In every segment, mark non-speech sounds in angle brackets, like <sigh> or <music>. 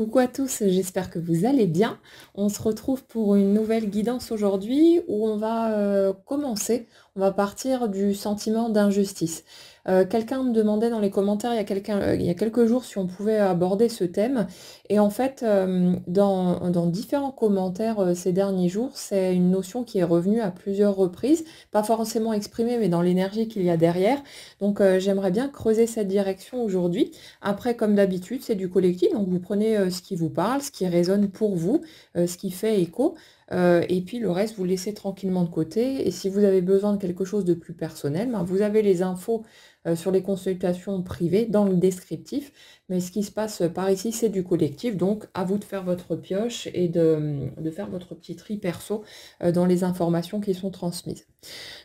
Coucou à tous, j'espère que vous allez bien. On se retrouve pour une nouvelle guidance aujourd'hui où on va euh, commencer, on va partir du sentiment d'injustice. Euh, quelqu'un me demandait dans les commentaires euh, il y, a quelques jours si on pouvait aborder ce thème. Et en fait, euh, dans, différents commentaires ces derniers jours, c'est une notion qui est revenue à plusieurs reprises, pas forcément exprimée, mais dans l'énergie qu'il y a derrière. Donc j'aimerais bien creuser cette direction aujourd'hui. Après, comme d'habitude, c'est du collectif, donc vous prenez ce qui vous parle, ce qui résonne pour vous, ce qui fait écho. Euh, et puis le reste, vous laissez tranquillement de côté. Et si vous avez besoin de quelque chose de plus personnel, ben, vous avez les infos euh, sur les consultations privées dans le descriptif. Mais ce qui se passe euh, par ici, c'est du collectif. Donc à vous de faire votre pioche et de, hum, faire votre petit tri perso dans les informations qui sont transmises.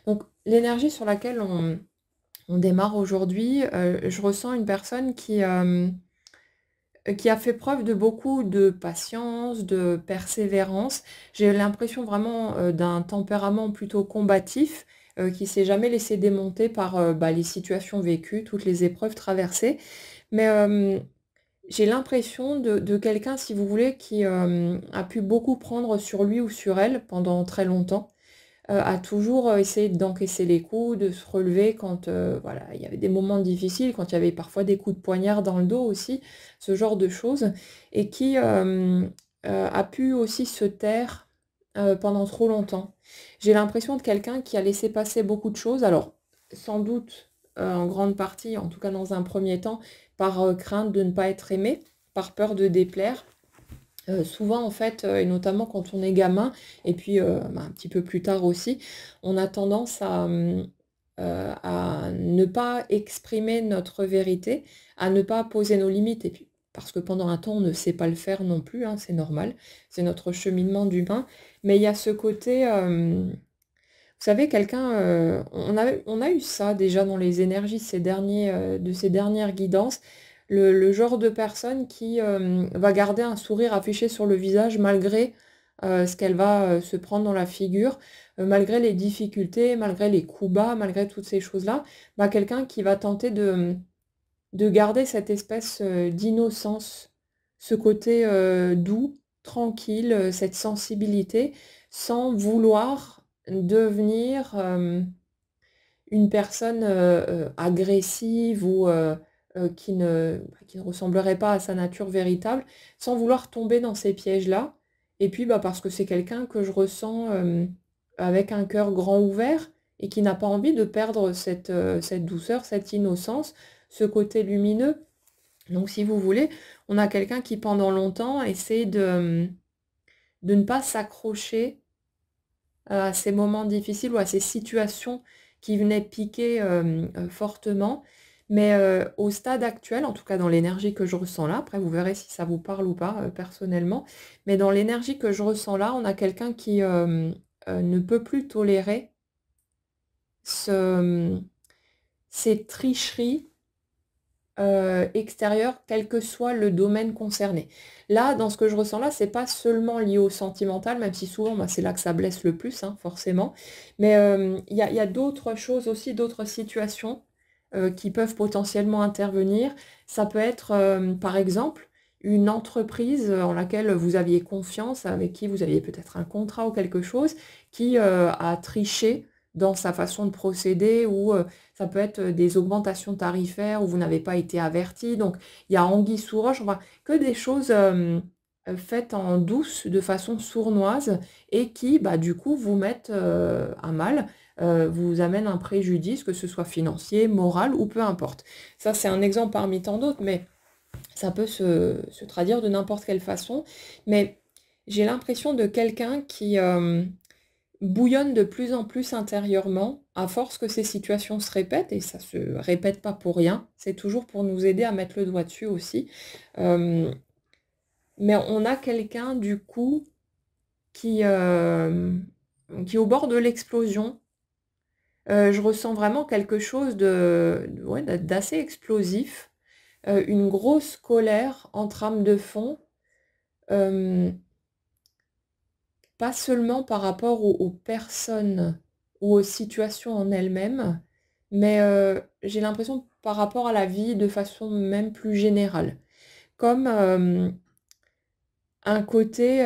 Donc l'énergie sur laquelle on démarre aujourd'hui, je ressens une personne qui... Euh, qui a fait preuve de beaucoup de patience, de persévérance. J'ai l'impression vraiment euh, d'un tempérament plutôt combatif euh, qui s'est jamais laissé démonter par bah, les situations vécues, toutes les épreuves traversées. Mais j'ai l'impression de quelqu'un, si vous voulez, qui a pu beaucoup prendre sur lui ou sur elle pendant très longtemps euh, a toujours euh, essayé d'encaisser les coups, de se relever quand euh, voilà, il y avait des moments difficiles, quand il y avait parfois des coups de poignard dans le dos aussi, ce genre de choses, et qui a pu aussi se taire pendant trop longtemps. J'ai l'impression de quelqu'un qui a laissé passer beaucoup de choses, alors sans doute en grande partie, en tout cas dans un premier temps, par crainte de ne pas être aimé, par peur de déplaire, euh, souvent, en fait, euh, et notamment quand on est gamin, et puis euh, bah, un petit peu plus tard aussi, on a tendance hum, à, ne pas exprimer notre vérité, à ne pas poser nos limites. Et puis, parce que pendant un temps, on ne sait pas le faire non plus, hein, c'est normal, c'est notre cheminement d'humain. Mais il y a ce côté, hum, vous savez, quelqu'un, on, a, on a eu ça déjà dans les énergies ces derniers, de ces dernières guidances, le, genre de personne qui euh, va garder un sourire affiché sur le visage malgré euh, ce qu'elle va euh, se prendre dans la figure, malgré les difficultés, malgré les coups bas, malgré toutes ces choses-là, bah, quelqu'un qui va tenter de, de garder cette espèce d'innocence, ce côté doux, tranquille, cette sensibilité, sans vouloir devenir une personne agressive ou, euh, qui, ne, ressemblerait pas à sa nature véritable, sans vouloir tomber dans ces pièges-là. Et puis bah, parce que c'est quelqu'un que je ressens euh, avec un cœur grand ouvert et qui n'a pas envie de perdre euh, cette, douceur, cette innocence, ce côté lumineux. Donc si vous voulez, on a quelqu'un qui pendant longtemps essaie de, de ne pas s'accrocher à ces moments difficiles ou à ces situations qui venaient piquer fortement mais euh, au stade actuel, en tout cas dans l'énergie que je ressens là, après vous verrez si ça vous parle ou pas euh, personnellement, mais dans l'énergie que je ressens là, on a quelqu'un qui euh, ne peut plus tolérer ces tricheries extérieures, quel que soit le domaine concerné. Là, dans ce que je ressens là, c'est pas seulement lié au sentimental, même si souvent bah, c'est là que ça blesse le plus, hein, forcément, mais il y a d'autres choses aussi, d'autres situations euh, qui peuvent potentiellement intervenir. Ça peut être, euh, par exemple, une entreprise euh, en laquelle vous aviez confiance, avec qui vous aviez peut-être un contrat ou quelque chose, qui a triché dans sa façon de procéder ou ça peut être des augmentations tarifaires où vous n'avez pas été averti. Donc il y a anguille sous roche, enfin, que des choses faites en douce, de façon sournoise et qui, bah, du coup, vous mettent à mal. Euh, vous amène un préjudice, que ce soit financier, moral ou peu importe. Ça, c'est un exemple parmi tant d'autres, mais ça peut se, traduire de n'importe quelle façon. Mais j'ai l'impression de quelqu'un qui euh, bouillonne de plus en plus intérieurement, à force que ces situations se répètent, et ça ne se répète pas pour rien, c'est toujours pour nous aider à mettre le doigt dessus aussi. Euh, mais on a quelqu'un du coup qui, qui est au bord de l'explosion, euh, je ressens vraiment quelque chose d'assez explosif, euh, une grosse colère en trame de fond, pas seulement par rapport aux, personnes ou aux situations en elles-mêmes, mais euh, j'ai l'impression par rapport à la vie de façon même plus générale. Comme un côté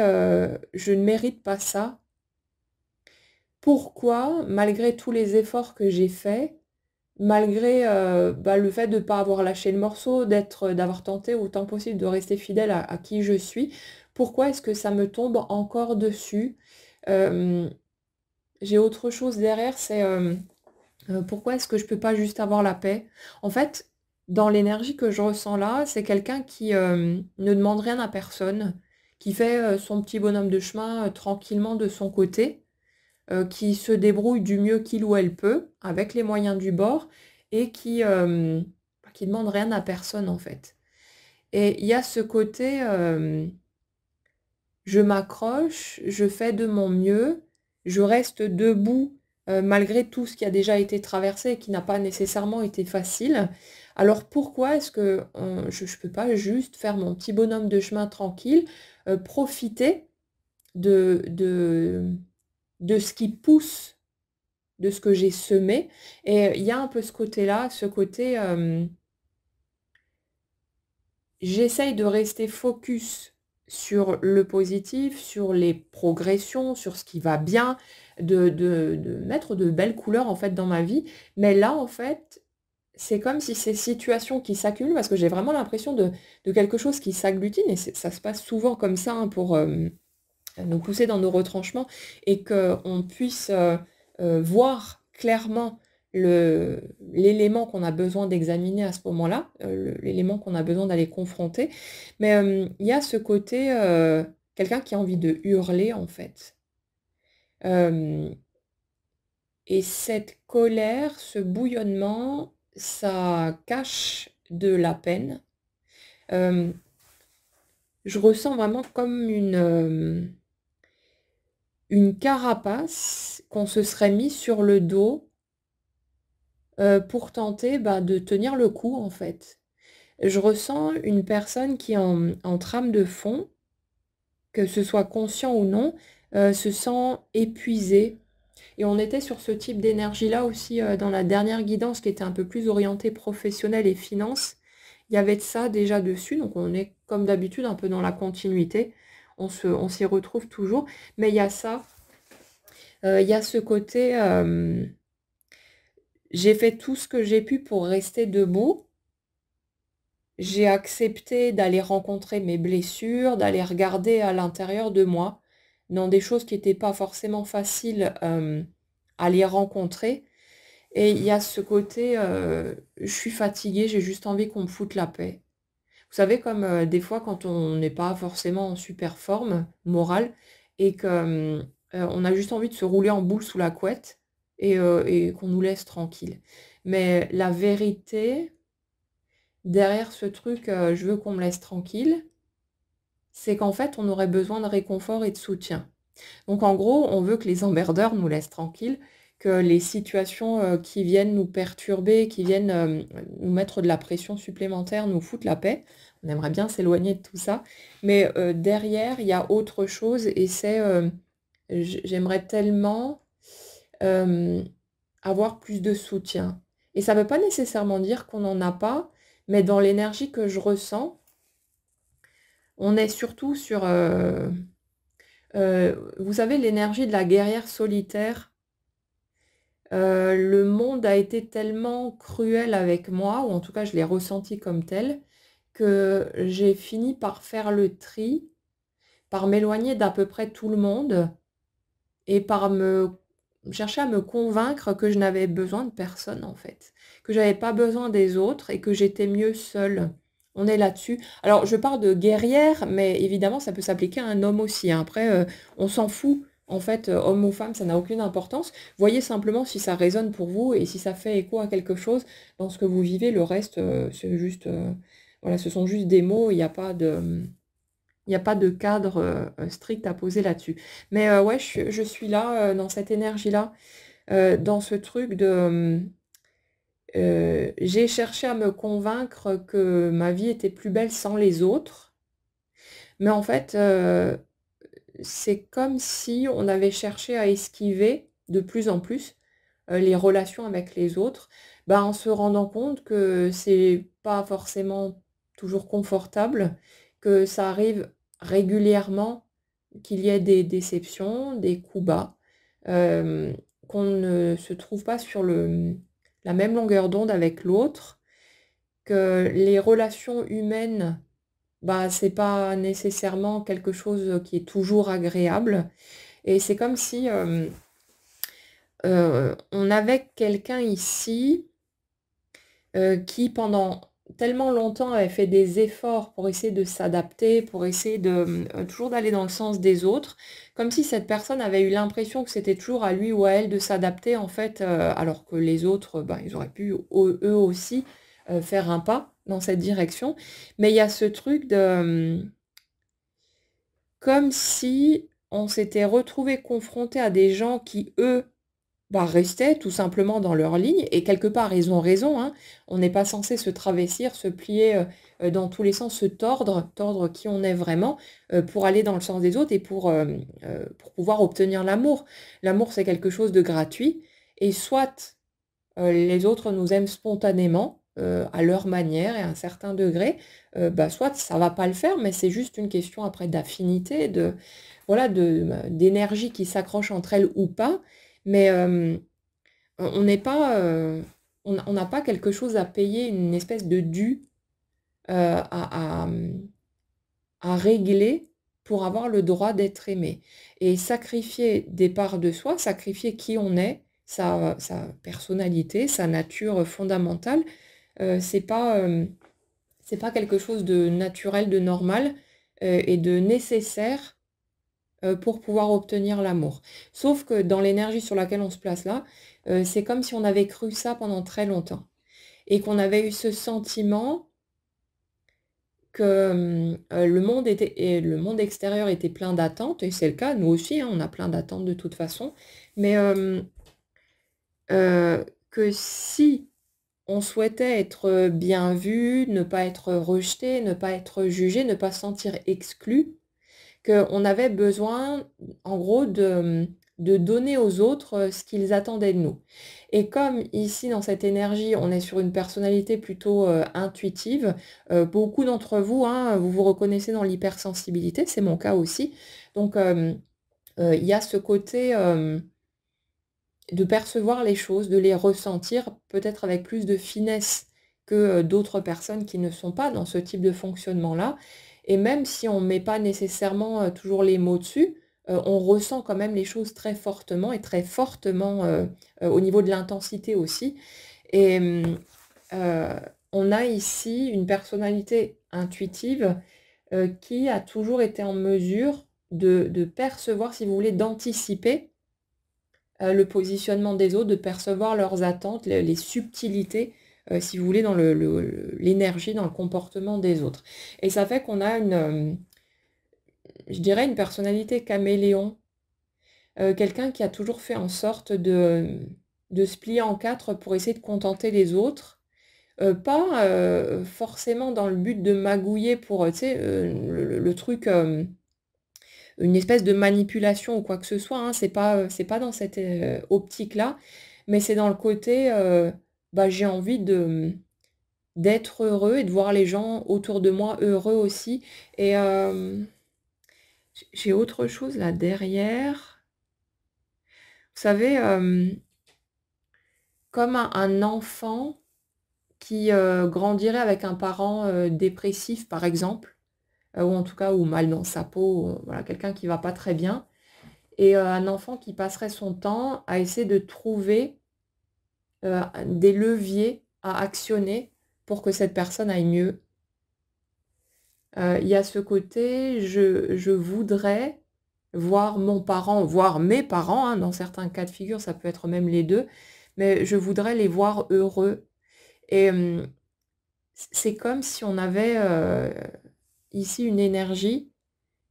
je ne mérite pas ça, pourquoi, malgré tous les efforts que j'ai faits, malgré euh, bah, le fait de ne pas avoir lâché le morceau, d'être, d'avoir tenté autant possible de rester fidèle à, qui je suis, pourquoi est-ce que ça me tombe encore dessus euh, J'ai autre chose derrière, c'est euh, pourquoi est-ce que je ne peux pas juste avoir la paix En fait, dans l'énergie que je ressens là, c'est quelqu'un qui ne demande rien à personne, qui fait son petit bonhomme de chemin tranquillement de son côté euh, qui se débrouille du mieux qu'il ou elle peut, avec les moyens du bord, et qui ne euh, qui demande rien à personne en fait. Et il y a ce côté, euh, je m'accroche, je fais de mon mieux, je reste debout malgré tout ce qui a déjà été traversé et qui n'a pas nécessairement été facile. Alors pourquoi est-ce que je ne peux pas juste faire mon petit bonhomme de chemin tranquille, profiter de, de, de ce qui pousse, de ce que j'ai semé. Et euh, il y a un peu ce côté-là, ce côté... Euh, j'essaye de rester focus sur le positif, sur les progressions, sur ce qui va bien, de, mettre de belles couleurs en fait dans ma vie. Mais là, en fait, c'est comme si ces situations qui s'accumulent, parce que j'ai vraiment l'impression de, quelque chose qui s'agglutine, et ça se passe souvent comme ça hein, pour, euh, nous pousser dans nos retranchements et qu'on puisse euh, euh, voir clairement l'élément qu'on a besoin d'examiner à ce moment-là, euh, l'élément qu'on a besoin d'aller confronter. Mais il y a ce côté, quelqu'un qui a envie de hurler en fait. Et cette colère, ce bouillonnement, ça cache de la peine. je ressens vraiment comme une, une carapace qu'on se serait mis sur le dos euh, pour tenter bah, de tenir le coup en fait. Je ressens une personne qui en, trame de fond, que ce soit conscient ou non, euh, se sent épuisée. Et on était sur ce type d'énergie-là aussi euh, dans la dernière guidance qui était un peu plus orientée professionnelle et finance. Il y avait de ça déjà dessus, donc on est comme d'habitude un peu dans la continuité on s'y retrouve toujours. Mais il y a ça, euh, il y a ce côté, euh, j'ai fait tout ce que j'ai pu pour rester debout. J'ai accepté d'aller rencontrer mes blessures, d'aller regarder à l'intérieur de moi, dans des choses qui n'étaient pas forcément faciles euh, à les rencontrer. Et il y a ce côté, je suis fatiguée, j'ai juste envie qu'on me foute la paix. Vous savez, comme euh, des fois quand on n'est pas forcément en super forme morale et qu'on euh, a juste envie de se rouler en boule sous la couette et, euh, qu'on nous laisse tranquille. Mais la vérité, derrière ce truc, je veux qu'on me laisse tranquille, c'est qu'en fait, on aurait besoin de réconfort et de soutien. Donc en gros, on veut que les emmerdeurs nous laissent tranquille que les situations euh, qui viennent nous perturber, qui viennent euh, nous mettre de la pression supplémentaire, nous foutent la paix. On aimerait bien s'éloigner de tout ça. Mais euh, derrière, il y a autre chose et c'est j'aimerais tellement avoir plus de soutien. Et ça ne veut pas nécessairement dire qu'on n'en a pas, mais dans l'énergie que je ressens, on est surtout sur, vous savez, l'énergie de la guerrière solitaire euh, le monde a été tellement cruel avec moi, ou en tout cas je l'ai ressenti comme tel, que j'ai fini par faire le tri, par m'éloigner d'à peu près tout le monde et par me chercher à me convaincre que je n'avais besoin de personne en fait, que j'avais pas besoin des autres et que j'étais mieux seule. On est là-dessus. Alors je parle de guerrière, mais évidemment ça peut s'appliquer à un homme aussi. Hein. Après, euh, on s'en fout en fait, euh, homme ou femme, ça n'a aucune importance. Voyez simplement si ça résonne pour vous et si ça fait écho à quelque chose dans ce que vous vivez. Le reste, euh, c'est juste, euh, voilà, ce sont juste des mots. Il n'y a pas de, il a pas de cadre strict à poser là-dessus. Mais ouais, je, suis là dans cette énergie-là, dans ce truc de, j'ai cherché à me convaincre que ma vie était plus belle sans les autres. Mais en fait, c'est comme si on avait cherché à esquiver de plus en plus euh, les relations avec les autres, ben, en se rendant compte que c'est pas forcément toujours confortable, que ça arrive régulièrement qu'il y ait des déceptions, des coups bas, euh, qu'on ne se trouve pas sur la même longueur d'onde avec l'autre, que les relations humaines bah, c'est pas nécessairement quelque chose qui est toujours agréable. Et c'est comme si euh, euh, on avait quelqu'un ici euh, qui, pendant tellement longtemps, avait fait des efforts pour essayer de s'adapter, pour essayer de toujours d'aller dans le sens des autres, comme si cette personne avait eu l'impression que c'était toujours à lui ou à elle de s'adapter, en fait, alors que les autres, ben, ils auraient pu eux aussi faire un pas dans cette direction. Mais il y a ce truc de... Hum, comme si on s'était retrouvé confronté à des gens qui, eux, bah, restaient tout simplement dans leur ligne. Et quelque part, ils ont raison. Hein. On n'est pas censé se travestir, se plier euh, euh, dans tous les sens, se tordre, tordre qui on est vraiment euh, pour aller dans le sens des autres et pour pouvoir obtenir l'amour. L'amour, c'est quelque chose de gratuit. Et soit les autres nous aiment spontanément, euh, à leur manière et à un certain degré, euh, bah, soit ça va pas le faire, mais c'est juste une question après d'affinité, de voilà, bah, d'énergie qui s'accroche entre elles ou pas. Mais euh, on n'est pas, on n'a pas quelque chose à payer, une espèce de dû à, à, régler pour avoir le droit d'être aimé. Et sacrifier des parts de soi, sacrifier qui on est, sa personnalité, sa nature fondamentale, euh, c'est pas, euh, c'est pas quelque chose de naturel, de normal euh, et de nécessaire pour pouvoir obtenir l'amour. Sauf que dans l'énergie sur laquelle on se place là, c'est comme si on avait cru ça pendant très longtemps et qu'on avait eu ce sentiment que le monde, était, le monde extérieur était plein d'attentes, et c'est le cas, nous aussi, hein, on a plein d'attentes de toute façon, mais que si on souhaitait être bien vu, ne pas être rejeté, ne pas être jugé, ne pas sentir exclu, qu'on avait besoin, en gros, de, de donner aux autres euh, ce qu'ils attendaient de nous. Et comme ici, dans cette énergie, on est sur une personnalité plutôt euh, intuitive, euh, beaucoup d'entre vous, hein, vous vous reconnaissez dans l'hypersensibilité, c'est mon cas aussi. Donc, il y a ce côté de percevoir les choses, de les ressentir peut-être avec plus de finesse que euh, d'autres personnes qui ne sont pas dans ce type de fonctionnement-là. Et même si on ne met pas nécessairement euh, toujours les mots dessus, euh, on ressent quand même les choses très fortement et très fortement au niveau de l'intensité aussi. Et mm, on a ici une personnalité intuitive qui a toujours été en mesure de percevoir, si vous voulez, d'anticiper euh, le positionnement des autres, de percevoir leurs attentes, les, subtilités, euh, si vous voulez, dans l'énergie, le, dans le comportement des autres. Et ça fait qu'on a une, euh, je dirais, une personnalité caméléon, quelqu'un qui a toujours fait en sorte de, de, se plier en quatre pour essayer de contenter les autres. pas forcément dans le but de magouiller pour sais, le, truc une espèce de manipulation ou quoi que ce soit. Hein. C'est pas, euh, pas, dans cette euh, optique-là, mais c'est dans le côté, euh, bah, j'ai envie de mm, d'être heureux et de voir les gens autour de moi heureux aussi. Et j'ai autre chose là derrière. Vous savez, comme un, enfant qui grandirait avec un parent dépressif, par exemple, euh, ou en tout cas ou mal dans sa peau, euh, voilà, quelqu'un qui va pas très bien, et euh, un enfant qui passerait son temps à essayer de trouver des leviers à actionner pour que cette personne aille mieux. Il y a ce côté, je, voudrais voir mon parent, voir mes parents, hein, dans certains cas de figure, ça peut être même les deux, mais je voudrais les voir heureux. Et c'est comme si on avait ici une énergie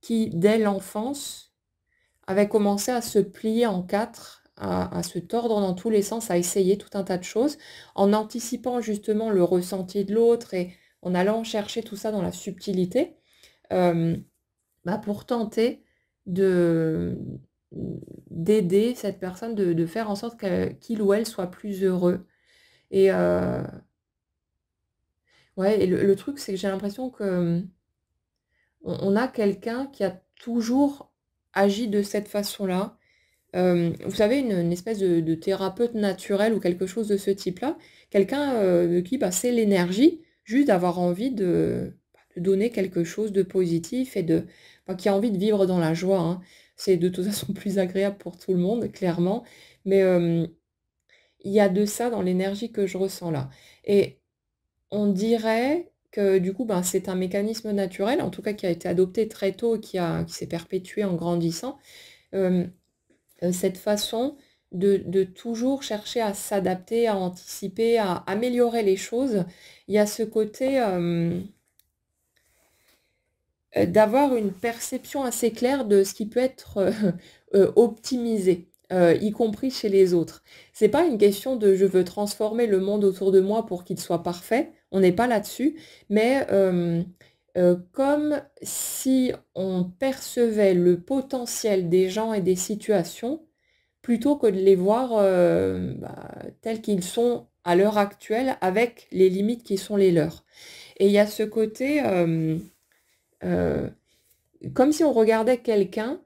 qui, dès l'enfance, avait commencé à se plier en quatre, à, se tordre dans tous les sens, à essayer tout un tas de choses, en anticipant justement le ressenti de l'autre et en allant chercher tout ça dans la subtilité, euh, bah, pour tenter de d'aider cette personne, de, faire en sorte qu'il ou elle soit plus heureux. Et euh, ouais, et le truc, c'est que j'ai l'impression que on, a quelqu'un qui a toujours agi de cette façon-là. Euh, vous savez, une, espèce de, thérapeute naturel ou quelque chose de ce type-là, quelqu'un euh, de qui bah, c'est l'énergie, juste d'avoir envie de, bah, donner quelque chose de positif et de bah, qui a envie de vivre dans la joie. Hein. C'est de toute <laughs> façon plus agréable pour tout le monde, clairement. Mais euh, il y a de ça dans l'énergie que je ressens là. Et on dirait que du coup, ben, c'est un mécanisme naturel, en tout cas qui a été adopté très tôt et qui, s'est perpétué en grandissant. Euh, cette façon de, toujours chercher à s'adapter, à anticiper, à améliorer les choses, il y a ce côté euh, d'avoir une perception assez claire de ce qui peut être euh, <laughs> optimisé. y compris chez les autres. n'est pas une question de je veux transformer le monde autour de moi pour qu'il soit parfait, on n'est pas là-dessus, mais euh, euh, comme si on percevait le potentiel des gens et des situations plutôt que de les voir euh, bah, tels qu'ils sont à l'heure actuelle avec les limites qui sont les leurs. Et il y a ce côté, comme si on regardait quelqu'un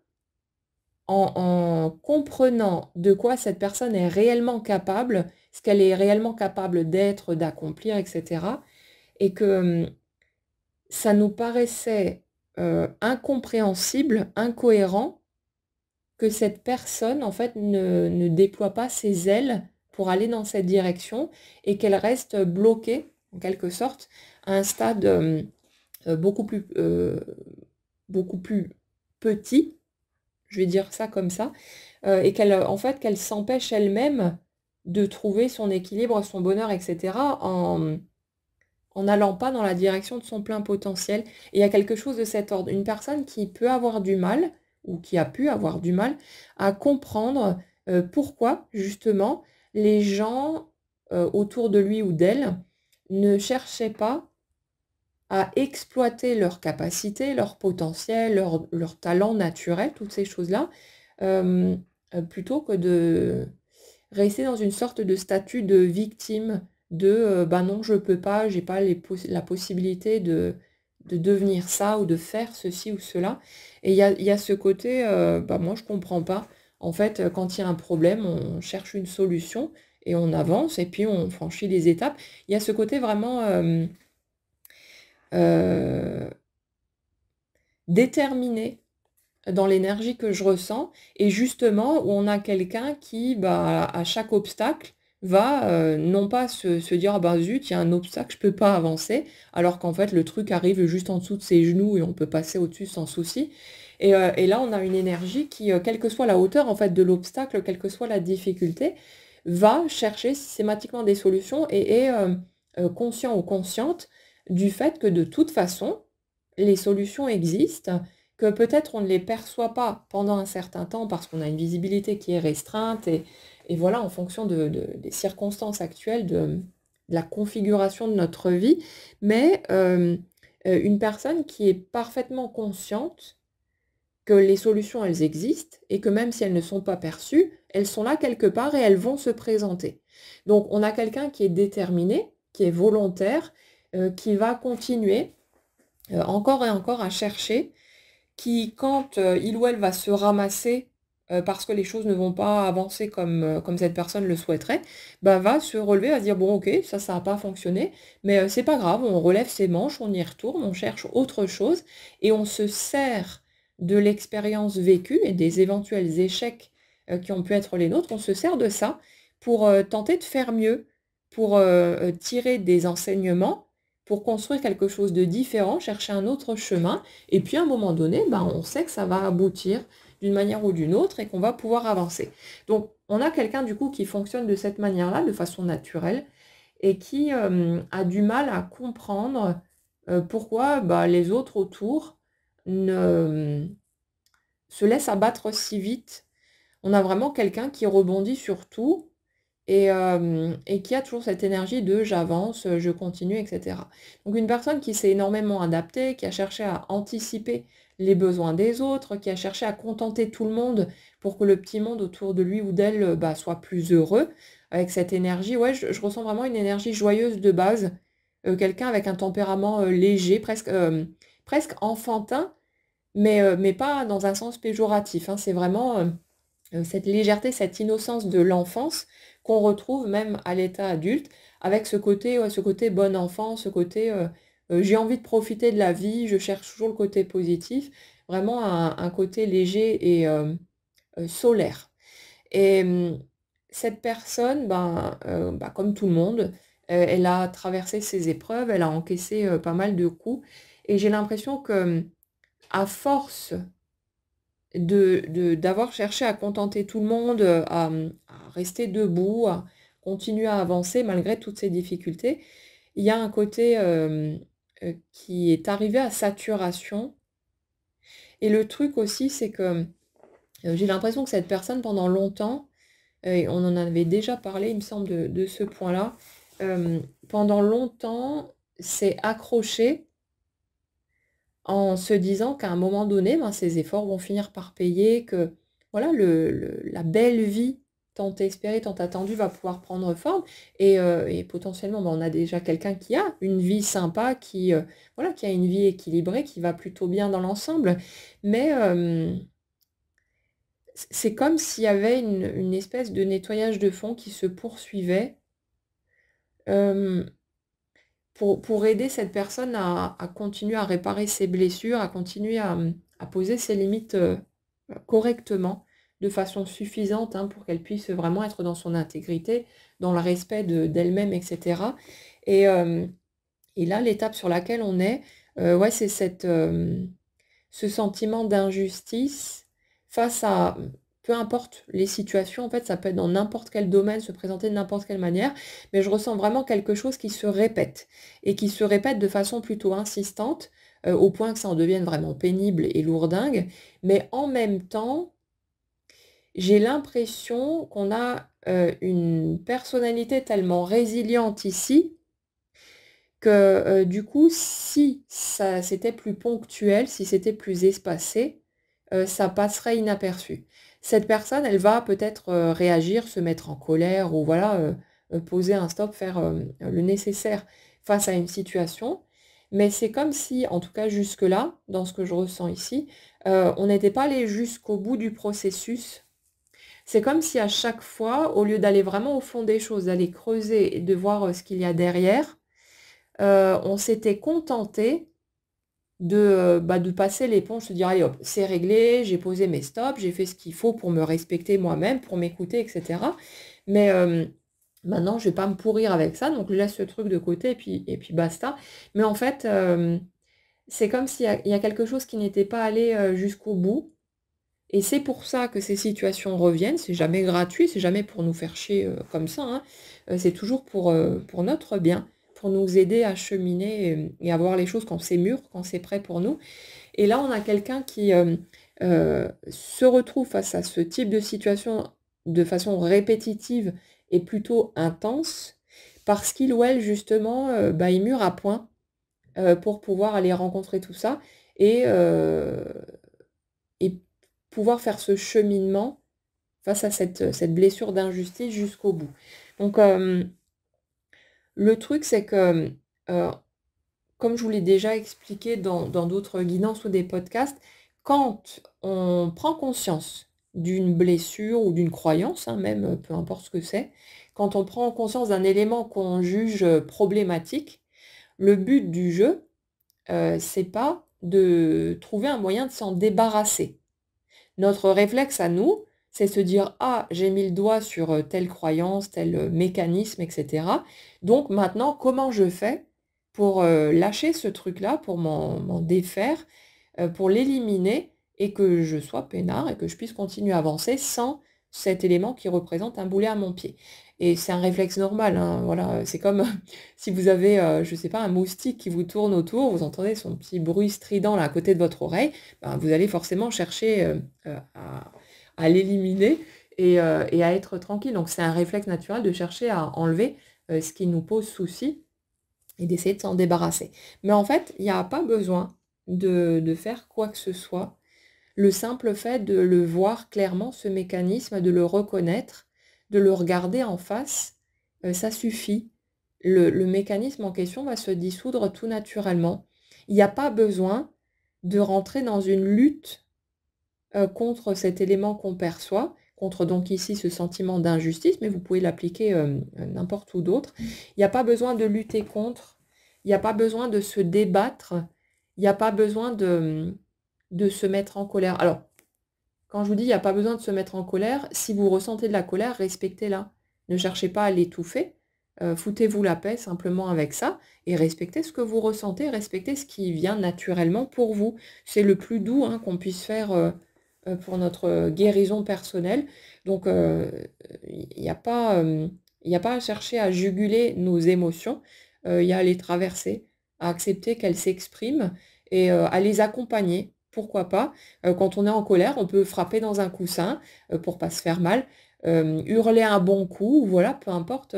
en, comprenant de quoi cette personne est réellement capable, ce qu'elle est réellement capable d'être, d'accomplir, etc. Et que hum, ça nous paraissait euh, incompréhensible, incohérent, que cette personne, en fait, ne, déploie pas ses ailes pour aller dans cette direction et qu'elle reste bloquée, en quelque sorte, à un stade hum, euh, beaucoup, euh, beaucoup plus petit je vais dire ça comme ça, euh, et qu'elle en fait qu'elle s'empêche elle-même de trouver son équilibre, son bonheur, etc. en en n'allant pas dans la direction de son plein potentiel. Et il y a quelque chose de cet ordre. Une personne qui peut avoir du mal, ou qui a pu avoir du mal, à comprendre euh, pourquoi, justement, les gens euh, autour de lui ou d'elle ne cherchaient pas à exploiter leurs capacités, leur potentiel, leur, talent naturel, toutes ces choses-là, euh, euh, plutôt que de rester dans une sorte de statut de victime de euh, bah non, je ne peux pas, j'ai pas la possibilité de, de devenir ça ou de faire ceci ou cela. Et il y a, ce côté, bah moi je ne comprends pas. En fait, quand il y a un problème, on cherche une solution et on avance et puis on franchit les étapes. Il y a ce côté vraiment euh, déterminée dans l'énergie que je ressens et justement où on a quelqu'un qui, bah, à chaque obstacle, va euh, non pas se, dire ah bah zut, il y a un obstacle, je peux pas avancer, alors qu'en fait le truc arrive juste en dessous de ses genoux et on peut passer au-dessus sans souci. Et, euh, là on a une énergie qui, quelle que soit la hauteur en fait de l'obstacle, quelle que soit la difficulté, va chercher systématiquement des solutions et est conscient ou consciente du fait que de toute façon, les solutions existent, que peut-être on ne les perçoit pas pendant un certain temps parce qu'on a une visibilité qui est restreinte et, voilà, en fonction des circonstances actuelles, de, la configuration de notre vie, mais euh, euh, une personne qui est parfaitement consciente que les solutions, elles existent et que même si elles ne sont pas perçues, elles sont là quelque part et elles vont se présenter. Donc on a quelqu'un qui est déterminé, qui est volontaire, euh, qui va continuer euh, encore et encore à chercher, qui quand euh, il ou elle va se ramasser parce que les choses ne vont pas avancer comme, cette personne le souhaiterait, bah, va se relever, va se dire bon ok, ça ça n'a pas fonctionné, mais c'est pas grave, on relève ses manches, on y retourne, on cherche autre chose, et on se sert de l'expérience vécue et des éventuels échecs qui ont pu être les nôtres, on se sert de ça pour tenter de faire mieux, pour tirer des enseignements pour construire quelque chose de différent, chercher un autre chemin. Et puis à un moment donné, bah, on sait que ça va aboutir d'une manière ou d'une autre et qu'on va pouvoir avancer. Donc on a quelqu'un du coup qui fonctionne de cette manière-là, de façon naturelle, et qui euh, a du mal à comprendre euh, pourquoi bah, les autres autour ne, se laissent abattre si vite. On a vraiment quelqu'un qui rebondit sur tout euh, et, qui a toujours cette énergie de j'avance, je continue, etc. Donc une personne qui s'est énormément adaptée, qui a cherché à anticiper les besoins des autres, qui a cherché à contenter tout le monde pour que le petit monde autour de lui ou d'elle euh, bah, soit plus heureux, avec cette énergie, ouais, je, ressens vraiment une énergie joyeuse de base, euh, quelqu'un avec un tempérament léger, presque, presque enfantin, mais, pas dans un sens péjoratif, hein. c'est vraiment cette légèreté, cette innocence de l'enfance qu'on retrouve même à l'état adulte, avec ce côté, ce côté bon enfant, ce côté euh, euh, j'ai envie de profiter de la vie, je cherche toujours le côté positif, vraiment un, côté léger et euh, solaire. Et mm, cette personne, ben, ben, comme tout le monde, elle a traversé ses épreuves, elle a encaissé pas mal de coups, et j'ai l'impression que mm, à force d'avoir de, d'avoir cherché à contenter tout le monde, euh, à, rester debout, à continuer à avancer malgré toutes ces difficultés, il y a un côté euh, euh, qui est arrivé à saturation. Et le truc aussi, c'est que j'ai l'impression que cette personne, pendant longtemps, et on en avait déjà parlé, il me semble, de, ce point-là, pendant longtemps, s'est accrochée en se disant qu'à un moment donné, ben, ces efforts vont finir par payer, que voilà, le, la belle vie tant espérée, tant attendue va pouvoir prendre forme. Et, euh, potentiellement, ben, on a déjà quelqu'un qui a une vie sympa, qui, euh, voilà, qui a une vie équilibrée, qui va plutôt bien dans l'ensemble. Mais c'est comme s'il y avait une, une, espèce de nettoyage de fond qui se poursuivait pour, aider cette personne à, continuer à réparer ses blessures, à continuer à, poser ses limites euh, correctement, de façon suffisante hein, pour qu'elle puisse vraiment être dans son intégrité, dans le respect d'elle-même, etc. Et, euh, et là, l'étape sur laquelle on est, euh, ouais, c'est ce sentiment d'injustice face à peu importe les situations, en fait, ça peut être dans n'importe quel domaine, se présenter de n'importe quelle manière, mais je ressens vraiment quelque chose qui se répète, et qui se répète de façon plutôt insistante, euh, au point que ça en devienne vraiment pénible et lourdingue, mais en même temps, j'ai l'impression qu'on a euh, une personnalité tellement résiliente ici, que euh, du coup, si ça c'était plus ponctuel, si c'était plus espacé, ça passerait inaperçu cette personne, elle va peut-être euh, réagir, se mettre en colère ou voilà, euh, euh, poser un stop, faire le nécessaire face à une situation. Mais c'est comme si, en tout cas jusque-là, dans ce que je ressens ici, on n'était pas allé jusqu'au bout du processus. C'est comme si à chaque fois, au lieu d'aller vraiment au fond des choses, d'aller creuser et de voir ce qu'il y a derrière, on s'était contenté de, euh, bah, de passer l'éponge, se dire allez hop, c'est réglé, j'ai posé mes stops, j'ai fait ce qu'il faut pour me respecter moi-même, pour m'écouter, etc. Mais euh, maintenant, je vais pas me pourrir avec ça, donc je laisse ce truc de côté et puis, et puis basta. Mais en fait, euh, c'est comme s'il y, a quelque chose qui n'était pas allé jusqu'au bout. Et c'est pour ça que ces situations reviennent, c'est jamais gratuit, c'est jamais pour nous faire chier comme ça, hein. c'est toujours pour, pour notre bien nous aider à cheminer et, à voir les choses quand c'est mûr, quand c'est prêt pour nous. Et là, on a quelqu'un qui euh, euh, se retrouve face à ce type de situation de façon répétitive et plutôt intense, parce qu'il ou elle, justement, euh, bah, il mûre à point pour pouvoir aller rencontrer tout ça et, et pouvoir faire ce cheminement face à cette, cette blessure d'injustice jusqu'au bout. Donc, le truc, c'est que, euh, comme je vous l'ai déjà expliqué dans d'autres guidances ou des podcasts, quand on prend conscience d'une blessure ou d'une croyance, hein, même peu importe ce que c'est, quand on prend conscience d'un élément qu'on juge euh, problématique, le but du jeu, euh, c'est pas de trouver un moyen de s'en débarrasser. Notre réflexe à nous, c'est se dire Ah, j'ai mis le doigt sur euh, telle croyance, tel euh, mécanisme, etc. Donc maintenant, comment je fais pour euh, lâcher ce truc-là, pour m'en défaire, pour l'éliminer et que je sois peinard et que je puisse continuer à avancer sans cet élément qui représente un boulet à mon pied. Et c'est un réflexe normal. Hein, voilà, c'est comme <laughs> si vous avez, je je sais pas, un moustique qui vous tourne autour, vous entendez son petit bruit strident là à côté de votre oreille, ben, vous allez forcément chercher à à l'éliminer euh, et, à être tranquille. Donc c'est un réflexe naturel de chercher à enlever euh, ce qui nous pose souci et d'essayer de s'en débarrasser. Mais en fait, il n'y a pas besoin de, de, faire quoi que ce soit. Le simple fait de le voir clairement, ce mécanisme, de le reconnaître, de le regarder en face, euh, ça suffit. Le, le mécanisme en question va se dissoudre tout naturellement. Il n'y a pas besoin de rentrer dans une lutte euh, contre cet élément qu'on perçoit, contre donc ici ce sentiment d'injustice, mais vous pouvez l'appliquer euh, n'importe où d'autre. Il n'y a pas besoin de lutter contre, il n'y a pas besoin de se débattre, il n'y a pas besoin de, de se mettre en colère. Alors, quand je vous dis il n'y a pas besoin de se mettre en colère, si vous ressentez de la colère, respectez-la. Ne cherchez pas à l'étouffer. Euh, foutez-vous la paix simplement avec ça et respectez ce que vous ressentez, respectez ce qui vient naturellement pour vous. C'est le plus doux hein, qu'on puisse faire euh, pour notre euh, guérison personnelle. Donc, euh, il n'y a, pas, a pas à chercher à juguler nos émotions, il y a à les traverser, à accepter qu'elles s'expriment et à les accompagner. Pourquoi pas Quand on est en colère, on peut frapper dans un coussin pour pas se faire mal, hurler un bon coup, voilà, peu importe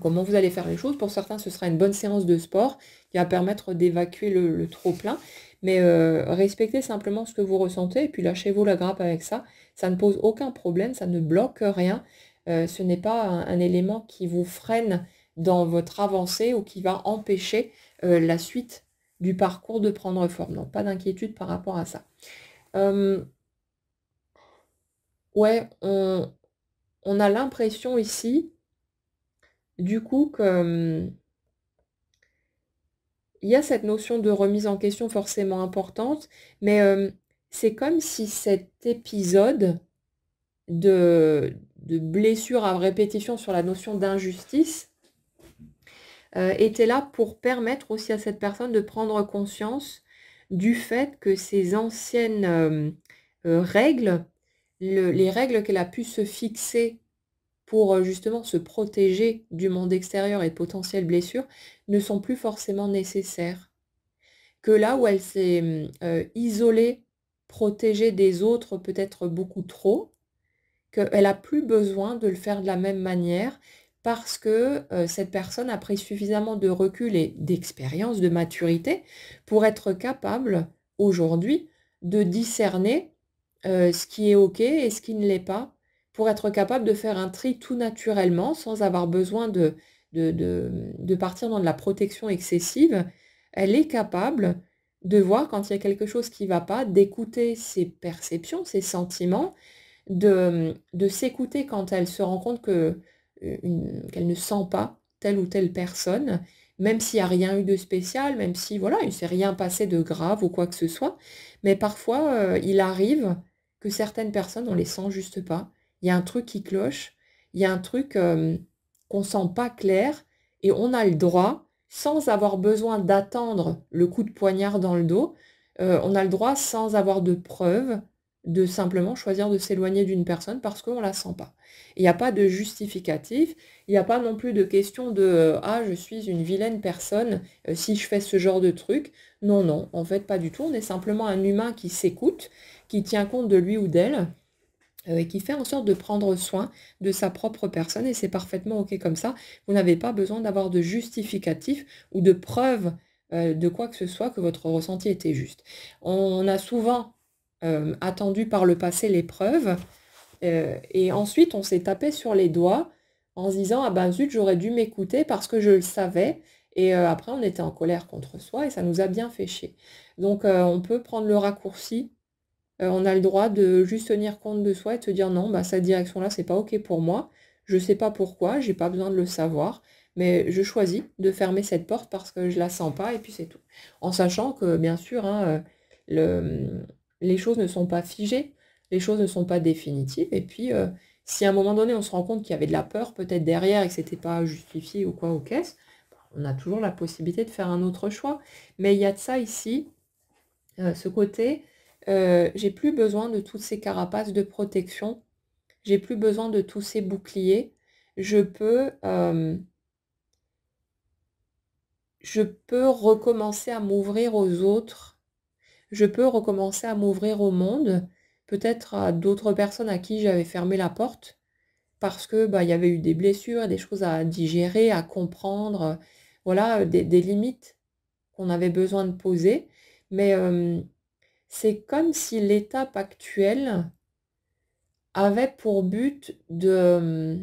comment vous allez faire les choses. Pour certains, ce sera une bonne séance de sport qui va permettre d'évacuer le, trop-plein. Mais euh, respectez simplement ce que vous ressentez et puis lâchez-vous la grappe avec ça. Ça ne pose aucun problème, ça ne bloque rien. Euh, ce n'est pas un, élément qui vous freine dans votre avancée ou qui va empêcher euh, la suite du parcours de prendre forme. Donc pas d'inquiétude par rapport à ça. Hum, ouais, on, on a l'impression ici, du coup, que hum, il y a cette notion de remise en question forcément importante, mais euh, c'est comme si cet épisode de, blessure à répétition sur la notion d'injustice euh, était là pour permettre aussi à cette personne de prendre conscience du fait que ses anciennes euh, règles, les règles qu'elle a pu se fixer pour justement se protéger du monde extérieur et de potentielles blessures, ne sont plus forcément nécessaires. Que là où elle s'est hum, euh, isolée, protégée des autres peut-être beaucoup trop, qu'elle n'a plus besoin de le faire de la même manière parce que euh, cette personne a pris suffisamment de recul et d'expérience, de maturité pour être capable aujourd'hui de discerner euh, ce qui est OK et ce qui ne l'est pas, pour être capable de faire un tri tout naturellement sans avoir besoin de de, partir dans de la protection excessive, elle est capable de voir quand il y a quelque chose qui ne va pas, d'écouter ses perceptions, ses sentiments, de, s'écouter quand elle se rend compte euh, qu'elle ne sent pas telle ou telle personne, même s'il n'y a rien eu de spécial, même si voilà, il ne s'est rien passé de grave ou quoi que ce soit. Mais parfois, euh, il arrive que certaines personnes, on les sent juste pas. Il y a un truc qui cloche, il y a un truc euh, qu'on sent pas clair et on a le droit, sans avoir besoin d'attendre le coup de poignard dans le dos, euh, on a le droit, sans avoir de preuves, de simplement choisir de s'éloigner d'une personne parce qu'on la sent pas. Il n'y a pas de justificatif, il n'y a pas non plus de question de euh, ah je suis une vilaine personne euh, si je fais ce genre de truc. Non non, en fait pas du tout. On est simplement un humain qui s'écoute, qui tient compte de lui ou d'elle euh, qui fait en sorte de prendre soin de sa propre personne et c'est parfaitement ok comme ça. Vous n'avez pas besoin d'avoir de justificatif ou de preuve euh, de quoi que ce soit que votre ressenti était juste. On a souvent euh, attendu par le passé les preuves et ensuite on s'est tapé sur les doigts en se disant ah ben zut j'aurais dû m'écouter parce que je le savais et après on était en colère contre soi et ça nous a bien fait chier. Donc on peut prendre le raccourci euh, on a le droit de juste tenir compte de soi et de se dire non, bah, cette direction-là, c'est pas OK pour moi. Je ne sais pas pourquoi, j'ai pas besoin de le savoir, mais je choisis de fermer cette porte parce que je la sens pas et puis c'est tout. En sachant que, bien sûr, hein, euh, mm, les choses ne sont pas figées, les choses ne sont pas définitives et puis. Euh, si à un moment donné on se rend compte qu'il y avait de la peur peut-être derrière et que ce n'était pas justifié ou quoi ou qu'est-ce, on a toujours la possibilité de faire un autre choix. Mais il y a de ça ici, ce côté, euh, j'ai plus besoin de toutes ces carapaces de protection, j'ai plus besoin de tous ces boucliers, je peux, euh, je peux recommencer à m'ouvrir aux autres, je peux recommencer à m'ouvrir au monde, peut-être à d'autres personnes à qui j'avais fermé la porte, parce que bah, il y avait eu des blessures, des choses à digérer, à comprendre, voilà, des, limites qu'on avait besoin de poser. Mais euh, c'est comme si l'étape actuelle avait pour but de, euh,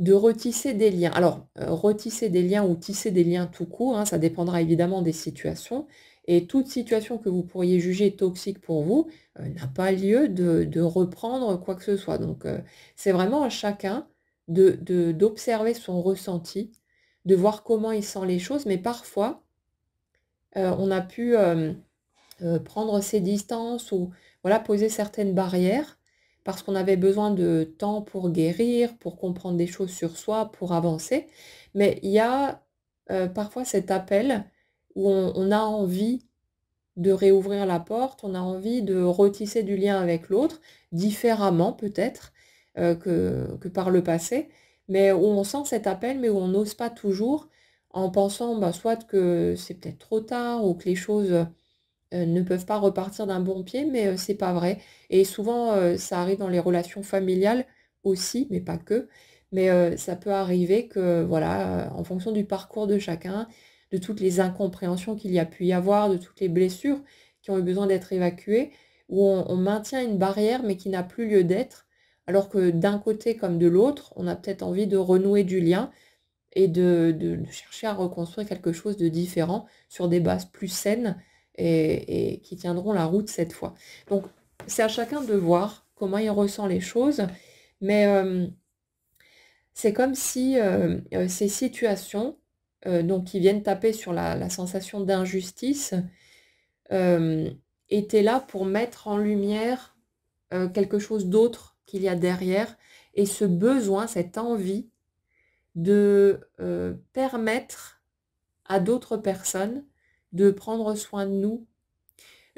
de retisser des liens. Alors, euh, retisser des liens ou tisser des liens tout court, hein, ça dépendra évidemment des situations. Et toute situation que vous pourriez juger toxique pour vous euh, n'a pas lieu de, reprendre quoi que ce soit. Donc, c'est vraiment à chacun d'observer de, son ressenti, de voir comment il sent les choses. Mais parfois, on a pu euh, prendre ses distances ou voilà, poser certaines barrières parce qu'on avait besoin de temps pour guérir, pour comprendre des choses sur soi, pour avancer. Mais il y a euh, parfois cet appel où on, a envie de réouvrir la porte, on a envie de retisser du lien avec l'autre, différemment peut-être euh, que, par le passé, mais où on sent cet appel, mais où on n'ose pas toujours en pensant bah, soit que c'est peut-être trop tard ou que les choses euh, ne peuvent pas repartir d'un bon pied, mais euh, c'est pas vrai. Et souvent, euh, ça arrive dans les relations familiales aussi, mais pas que. Mais ça peut arriver que, voilà, en fonction du parcours de chacun, de toutes les incompréhensions qu'il y a pu y avoir, de toutes les blessures qui ont eu besoin d'être évacuées, où on, maintient une barrière mais qui n'a plus lieu d'être, alors que d'un côté comme de l'autre, on a peut-être envie de renouer du lien et de, chercher à reconstruire quelque chose de différent sur des bases plus saines et, qui tiendront la route cette fois. Donc, c'est à chacun de voir comment il ressent les choses, mais euh, c'est comme si euh, euh, ces situations, donc qui viennent taper sur la sensation d'injustice, étaient là pour mettre en lumière quelque chose d'autre qu'il y a derrière, et ce besoin, cette envie de permettre à d'autres personnes de prendre soin de nous.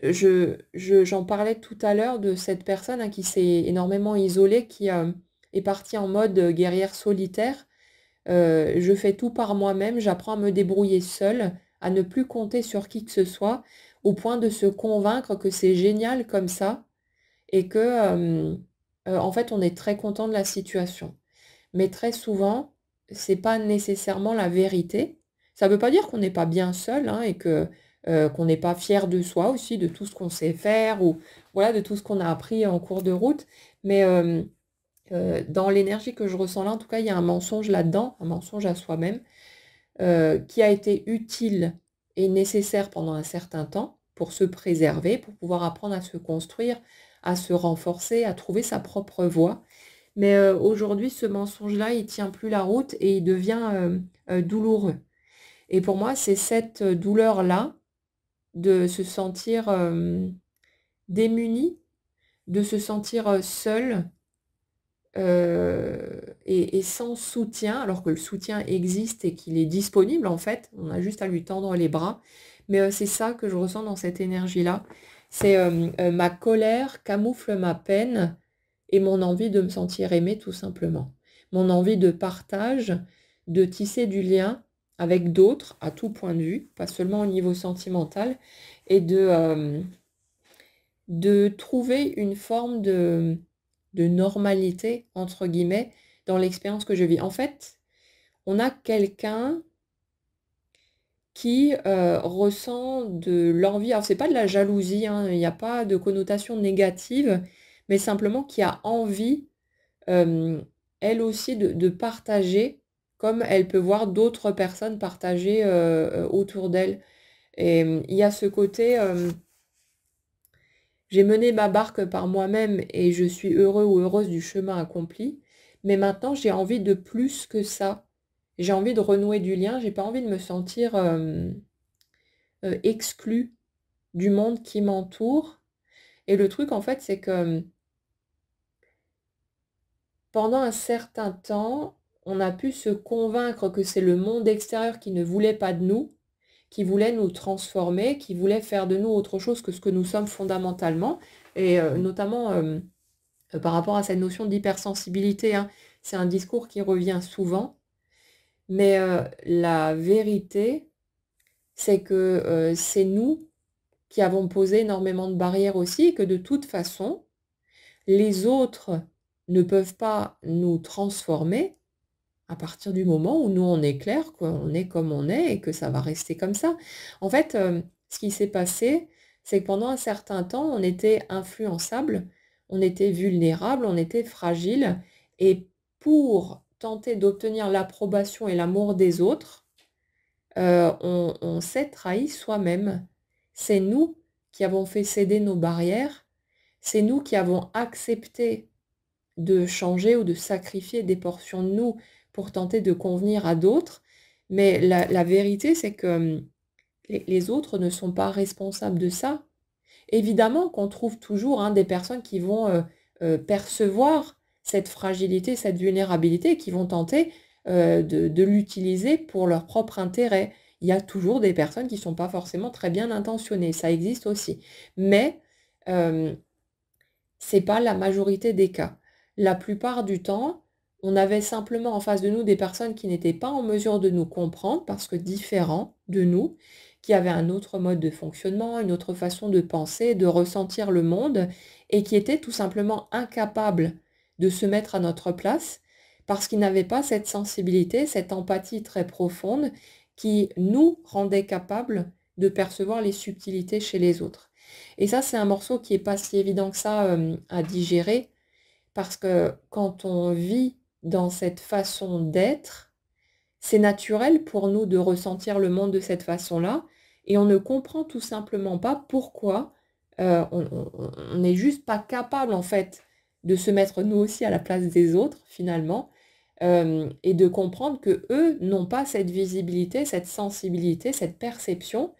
Euh, je, j'en parlais tout à l'heure de cette personne hein, qui s'est énormément isolée, qui euh, est partie en mode euh, guerrière solitaire. je fais tout par moi-même, j'apprends à me débrouiller seule, à ne plus compter sur qui que ce soit, au point de se convaincre que c'est génial comme ça et que en fait on est très content de la situation. Mais très souvent, c'est pas nécessairement la vérité. Ça ne veut pas dire qu'on n'est pas bien seul hein, et que euh, qu'on n'est pas fier de soi aussi, de tout ce qu'on sait faire ou voilà, de tout ce qu'on a appris en cours de route. Mais euh, dans l'énergie que je ressens là, en tout cas, il y a un mensonge là-dedans, un mensonge à soi-même, euh, qui a été utile et nécessaire pendant un certain temps pour se préserver, pour pouvoir apprendre à se construire, à se renforcer, à trouver sa propre voie. Mais aujourd'hui, ce mensonge-là, il ne tient plus la route et il devient douloureux. Et pour moi, c'est cette euh, douleur-là de se sentir euh, démunie, de se sentir euh, seule et, sans soutien, alors que le soutien existe et qu'il est disponible en fait, on a juste à lui tendre les bras. Mais c'est ça que je ressens dans cette énergie-là. C'est ma colère camoufle ma peine et mon envie de me sentir aimée tout simplement. Mon envie de partage, de tisser du lien avec d'autres à tout point de vue, pas seulement au niveau sentimental, et de, euh, de trouver une forme de, normalité, entre guillemets, dans l'expérience que je vis. En fait, on a quelqu'un qui euh, ressent de l'envie, alors c'est pas de la jalousie, hein, il n'y a pas de connotation négative, mais simplement qui a envie, euh, elle aussi, de partager comme elle peut voir d'autres personnes partagées euh, euh, autour d'elle. Et euh, il y a ce côté, j'ai mené ma barque par moi-même et je suis heureux ou heureuse du chemin accompli, mais maintenant j'ai envie de plus que ça. J'ai envie de renouer du lien, j'ai pas envie de me sentir exclu du monde qui m'entoure. Et le truc en fait, c'est que pendant un certain temps, on a pu se convaincre que c'est le monde extérieur qui ne voulait pas de nous, qui voulait nous transformer, qui voulait faire de nous autre chose que ce que nous sommes fondamentalement, et euh, notamment euh, euh, par rapport à cette notion d'hypersensibilité. Hein, c'est un discours qui revient souvent, mais la vérité, c'est que c'est nous qui avons posé énormément de barrières aussi, que de toute façon, les autres ne peuvent pas nous transformer, à partir du moment où nous, on est clair, qu'on est comme on est et que ça va rester comme ça. En fait, euh, ce qui s'est passé, c'est que pendant un certain temps, on était influençable, on était vulnérable, on était fragile. Et pour tenter d'obtenir l'approbation et l'amour des autres, euh, on s'est trahi soi-même. C'est nous qui avons fait céder nos barrières, c'est nous qui avons accepté de changer ou de sacrifier des portions de nous, pour tenter de convenir à d'autres. Mais la, vérité, c'est que hum, les, autres ne sont pas responsables de ça. Évidemment qu'on trouve toujours hein, des personnes qui vont euh, euh, percevoir cette fragilité, cette vulnérabilité, qui vont tenter euh, de, de l'utiliser pour leur propre intérêt. Il y a toujours des personnes qui ne sont pas forcément très bien intentionnées, ça existe aussi. Mais hum, ce n'est pas la majorité des cas. La plupart du temps, on avait simplement en face de nous des personnes qui n'étaient pas en mesure de nous comprendre parce que différents de nous, qui avaient un autre mode de fonctionnement, une autre façon de penser, de ressentir le monde et qui étaient tout simplement incapables de se mettre à notre place parce qu'ils n'avaient pas cette sensibilité, cette empathie très profonde qui nous rendait capables de percevoir les subtilités chez les autres. Et ça, c'est un morceau qui n'est pas si évident que ça euh, à digérer parce que quand on vit dans cette façon d'être, c'est naturel pour nous de ressentir le monde de cette façon-là et on ne comprend tout simplement pas pourquoi euh, on n'est juste pas capable en fait de se mettre nous aussi à la place des autres finalement euh, et de comprendre que eux n'ont pas cette visibilité, cette sensibilité, cette perception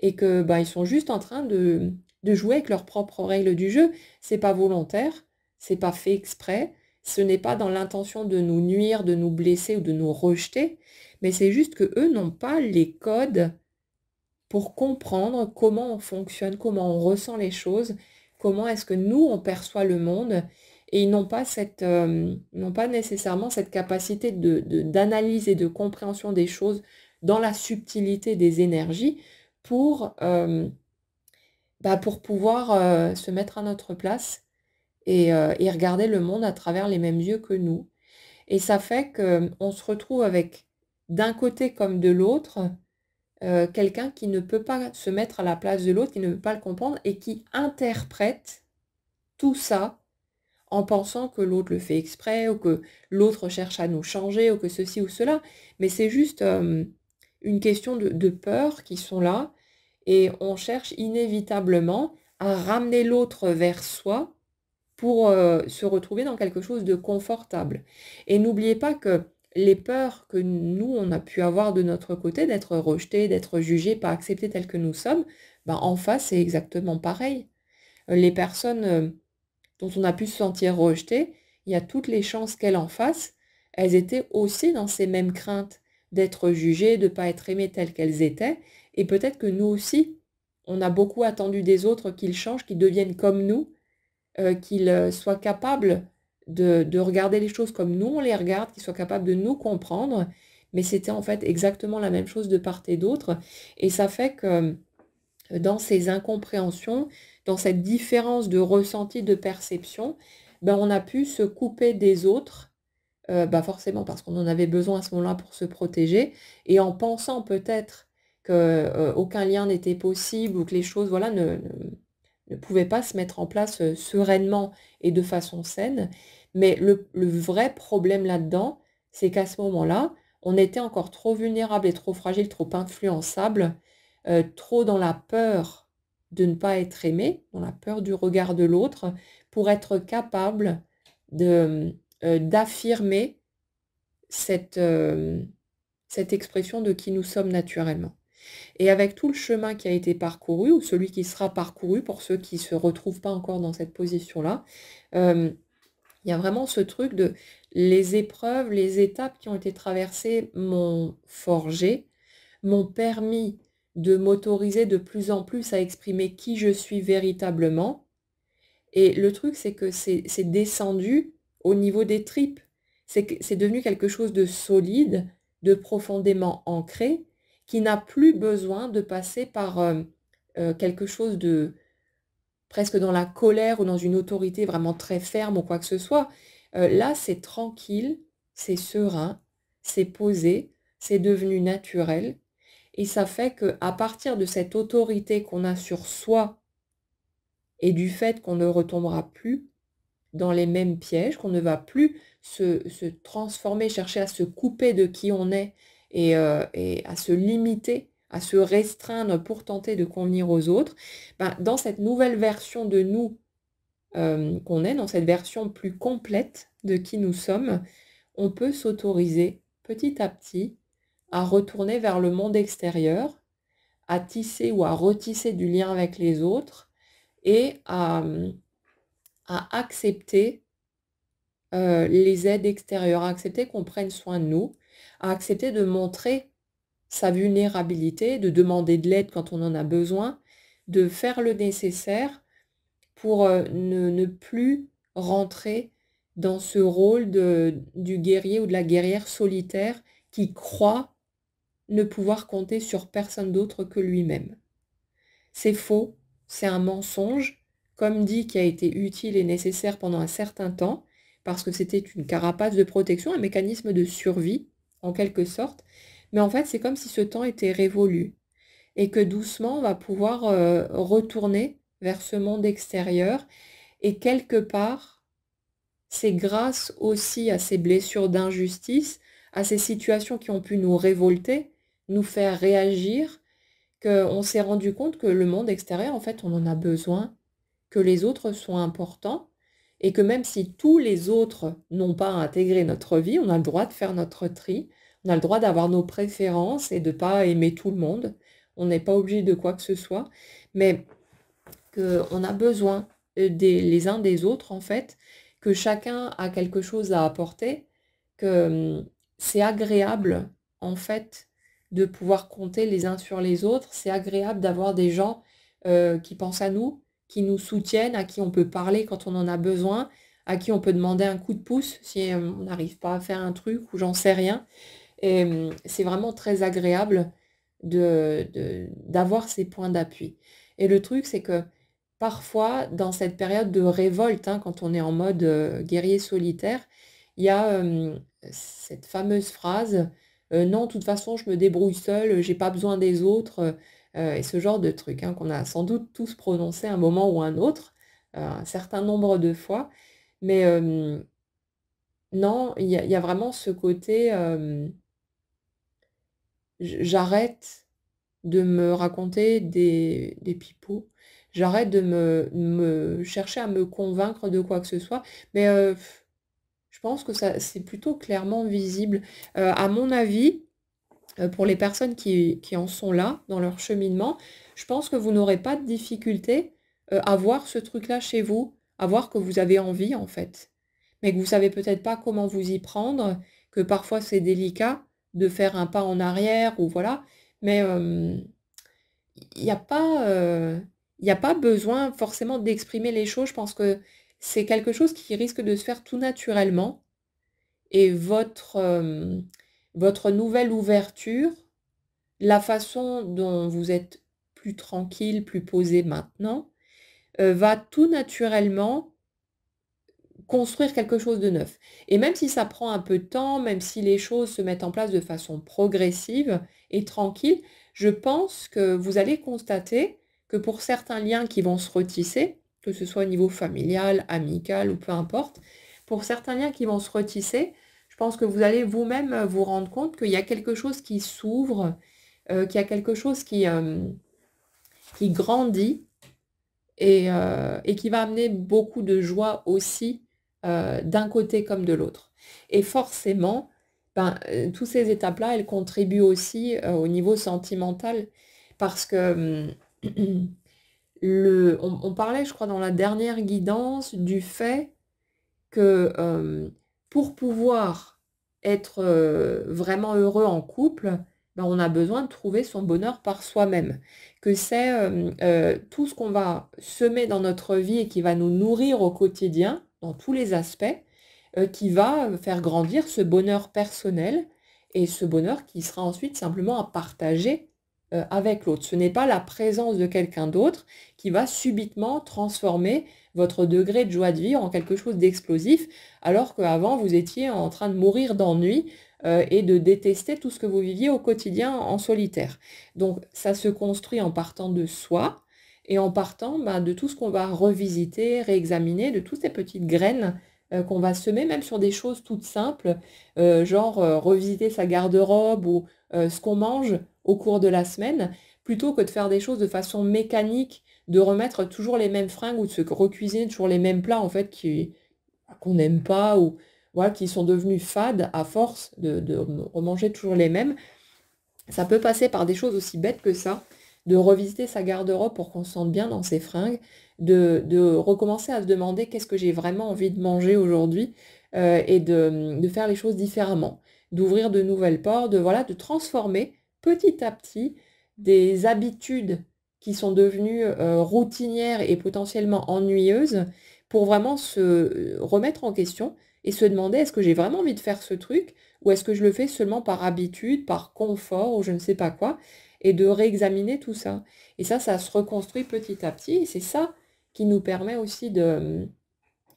et que ben, ils sont juste en train de, de jouer avec leurs propres règles du jeu. C'est pas volontaire, c'est pas fait exprès, ce n'est pas dans l'intention de nous nuire, de nous blesser ou de nous rejeter, mais c'est juste que eux n'ont pas les codes pour comprendre comment on fonctionne, comment on ressent les choses, comment est-ce que nous on perçoit le monde, et ils n'ont pas cette, euh, pas nécessairement cette capacité d'analyse et de compréhension des choses dans la subtilité des énergies pour, euh, bah, pour pouvoir euh, se mettre à notre place euh, et, regarder le monde à travers les mêmes yeux que nous. Et ça fait qu'on se retrouve avec, d'un côté comme de l'autre, euh, quelqu'un qui ne peut pas se mettre à la place de l'autre, qui ne peut pas le comprendre et qui interprète tout ça en pensant que l'autre le fait exprès ou que l'autre cherche à nous changer ou que ceci ou cela. Mais c'est juste euh, une question de peur qui sont là et on cherche inévitablement à ramener l'autre vers soi pour euh, se retrouver dans quelque chose de confortable. Et n'oubliez pas que les peurs que nous, on a pu avoir de notre côté, d'être rejeté, d'être jugé, pas accepté tels que nous sommes, ben, en face, c'est exactement pareil. Euh, les personnes euh, dont on a pu se sentir rejetées, il y a toutes les chances qu'elles en fassent, elles étaient aussi dans ces mêmes craintes d'être jugées, de ne pas être aimées telles qu'elles étaient. Et peut-être que nous aussi, on a beaucoup attendu des autres qu'ils changent, qu'ils deviennent comme nous, euh, qu'il euh, soit capable de, regarder les choses comme nous on les regarde, qu'il soit capable de nous comprendre. Mais c'était en fait exactement la même chose de part et d'autre. Et ça fait que euh, dans ces incompréhensions, dans cette différence de ressenti, de perception, ben on a pu se couper des autres ben, forcément parce qu'on en avait besoin à ce moment-là pour se protéger, et en pensant peut-être qu'aucun lien n'était possible ou que les choses voilà, ne, ne pouvait pas se mettre en place euh, sereinement et de façon saine. Mais le, vrai problème là-dedans, c'est qu'à ce moment-là, on était encore trop vulnérable et trop fragile, trop influençable, euh, trop dans la peur de ne pas être aimé, dans la peur du regard de l'autre, pour être capable euh, d'affirmer cette, cette expression de qui nous sommes naturellement. Et avec tout le chemin qui a été parcouru, ou celui qui sera parcouru pour ceux qui ne se retrouvent pas encore dans cette position-là, euh, il y a vraiment ce truc de les épreuves, les étapes qui ont été traversées m'ont forgé, m'ont permis de m'autoriser de plus en plus à exprimer qui je suis véritablement. Et le truc, c'est que c'est descendu au niveau des tripes. C'est devenu quelque chose de solide, de profondément ancré, qui n'a plus besoin de passer par euh, euh, quelque chose de presque dans la colère ou dans une autorité vraiment très ferme ou quoi que ce soit. Euh, là, c'est tranquille, c'est serein, c'est posé, c'est devenu naturel. Et ça fait que à partir de cette autorité qu'on a sur soi et du fait qu'on ne retombera plus dans les mêmes pièges, qu'on ne va plus se transformer, chercher à se couper de qui on est euh, et, à se limiter, à se restreindre pour tenter de convenir aux autres, ben, dans cette nouvelle version de nous euh, qu'on est, dans cette version plus complète de qui nous sommes, on peut s'autoriser petit à petit à retourner vers le monde extérieur, à tisser ou à retisser du lien avec les autres et à, accepter euh, les aides extérieures, à accepter qu'on prenne soin de nous à accepter de montrer sa vulnérabilité, de demander de l'aide quand on en a besoin, de faire le nécessaire pour euh, ne, plus rentrer dans ce rôle de, du guerrier ou de la guerrière solitaire qui croit ne pouvoir compter sur personne d'autre que lui-même. C'est faux, c'est un mensonge, comme dit qui a été utile et nécessaire pendant un certain temps, parce que c'était une carapace de protection, un mécanisme de survie, en quelque sorte. Mais en fait, c'est comme si ce temps était révolu et que doucement, on va pouvoir euh, retourner vers ce monde extérieur. Et quelque part, c'est grâce aussi à ces blessures d'injustice, à ces situations qui ont pu nous révolter, nous faire réagir, qu'on s'est rendu compte que le monde extérieur, en fait, on en a besoin, que les autres sont importants et que même si tous les autres n'ont pas intégré notre vie, on a le droit de faire notre tri, on a le droit d'avoir nos préférences et de ne pas aimer tout le monde. On n'est pas obligé de quoi que ce soit, mais qu'on a besoin euh, des, les uns des autres, en fait, que chacun a quelque chose à apporter, que hum, c'est agréable, en fait, de pouvoir compter les uns sur les autres, c'est agréable d'avoir des gens euh, qui pensent à nous, qui nous soutiennent, à qui on peut parler quand on en a besoin, à qui on peut demander un coup de pouce si euh, on n'arrive pas à faire un truc ou j'en sais rien. Et euh, c'est vraiment très agréable d'avoir de, d'avoir ces points d'appui. Et le truc, c'est que parfois, dans cette période de révolte, hein, quand on est en mode euh, guerrier solitaire, il y a cette fameuse phrase Non, de toute façon, je me débrouille seul, j'ai pas besoin des autres, euh, et ce genre de trucs hein, qu'on a sans doute tous prononcé un moment ou un autre, euh, un certain nombre de fois. Mais non, il y, a vraiment ce côté, j'arrête de me raconter des, des pipeaux. J'arrête de me, me, chercher à me convaincre de quoi que ce soit. Mais je pense que ça c'est plutôt clairement visible. Euh, à mon avis, euh, pour les personnes qui, en sont là dans leur cheminement, je pense que vous n'aurez pas de difficulté euh, à voir ce truc-là chez vous, à voir que vous avez envie en fait, mais que vous savez peut-être pas comment vous y prendre, que parfois c'est délicat de faire un pas en arrière ou voilà, mais euh, il n'y a pas a pas besoin forcément d'exprimer les choses. Je pense que c'est quelque chose qui risque de se faire tout naturellement et votre votre nouvelle ouverture, la façon dont vous êtes plus tranquille, plus posé maintenant, euh, va tout naturellement construire quelque chose de neuf. Et même si ça prend un peu de temps, même si les choses se mettent en place de façon progressive et tranquille, je pense que vous allez constater que pour certains liens qui vont se retisser, que ce soit au niveau familial, amical ou peu importe, pour certains liens qui vont se retisser, je pense que vous allez vous-même euh, vous rendre compte qu'il y a quelque chose qui s'ouvre, euh, qu'il y a quelque chose qui, euh, qui grandit et, qui va amener beaucoup de joie aussi d'un côté comme de l'autre. Et forcément, ben, toutes ces étapes-là, elles contribuent aussi au niveau sentimental parce que hum, <clears throat> le, on, parlait, je crois, dans la dernière guidance du fait que pour pouvoir être euh, vraiment heureux en couple, ben, on a besoin de trouver son bonheur par soi-même. Que c'est euh, euh, tout ce qu'on va semer dans notre vie et qui va nous nourrir au quotidien, dans tous les aspects, qui va faire grandir ce bonheur personnel et ce bonheur qui sera ensuite simplement à partager euh, avec l'autre. Ce n'est pas la présence de quelqu'un d'autre qui va subitement transformer votre degré de joie de vivre en quelque chose d'explosif, alors qu'avant vous étiez en train de mourir d'ennui euh, et de détester tout ce que vous viviez au quotidien en solitaire. Donc ça se construit en partant de soi et en partant ben, de tout ce qu'on va revisiter, réexaminer, de toutes ces petites graines euh, qu'on va semer, même sur des choses toutes simples, genre revisiter sa garde-robe ou ce qu'on mange au cours de la semaine, plutôt que de faire des choses de façon mécanique, de remettre toujours les mêmes fringues ou de se recuisiner toujours les mêmes plats en fait qui bah, qu'on n'aime pas ou voilà qui sont devenus fades à force de, de remanger toujours les mêmes. Ça peut passer par des choses aussi bêtes que ça, de revisiter sa garde-robe pour qu'on se sente bien dans ses fringues, de, recommencer à se demander qu'est-ce que j'ai vraiment envie de manger aujourd'hui euh, et de, de, faire les choses différemment, d'ouvrir de nouvelles portes, de, voilà, de transformer petit à petit des habitudes qui sont devenues euh, routinières et potentiellement ennuyeuses pour vraiment se euh, remettre en question et se demander est-ce que j'ai vraiment envie de faire ce truc ou est-ce que je le fais seulement par habitude, par confort ou je ne sais pas quoi et de réexaminer tout ça. Et ça, ça se reconstruit petit à petit et c'est ça qui nous permet aussi euh,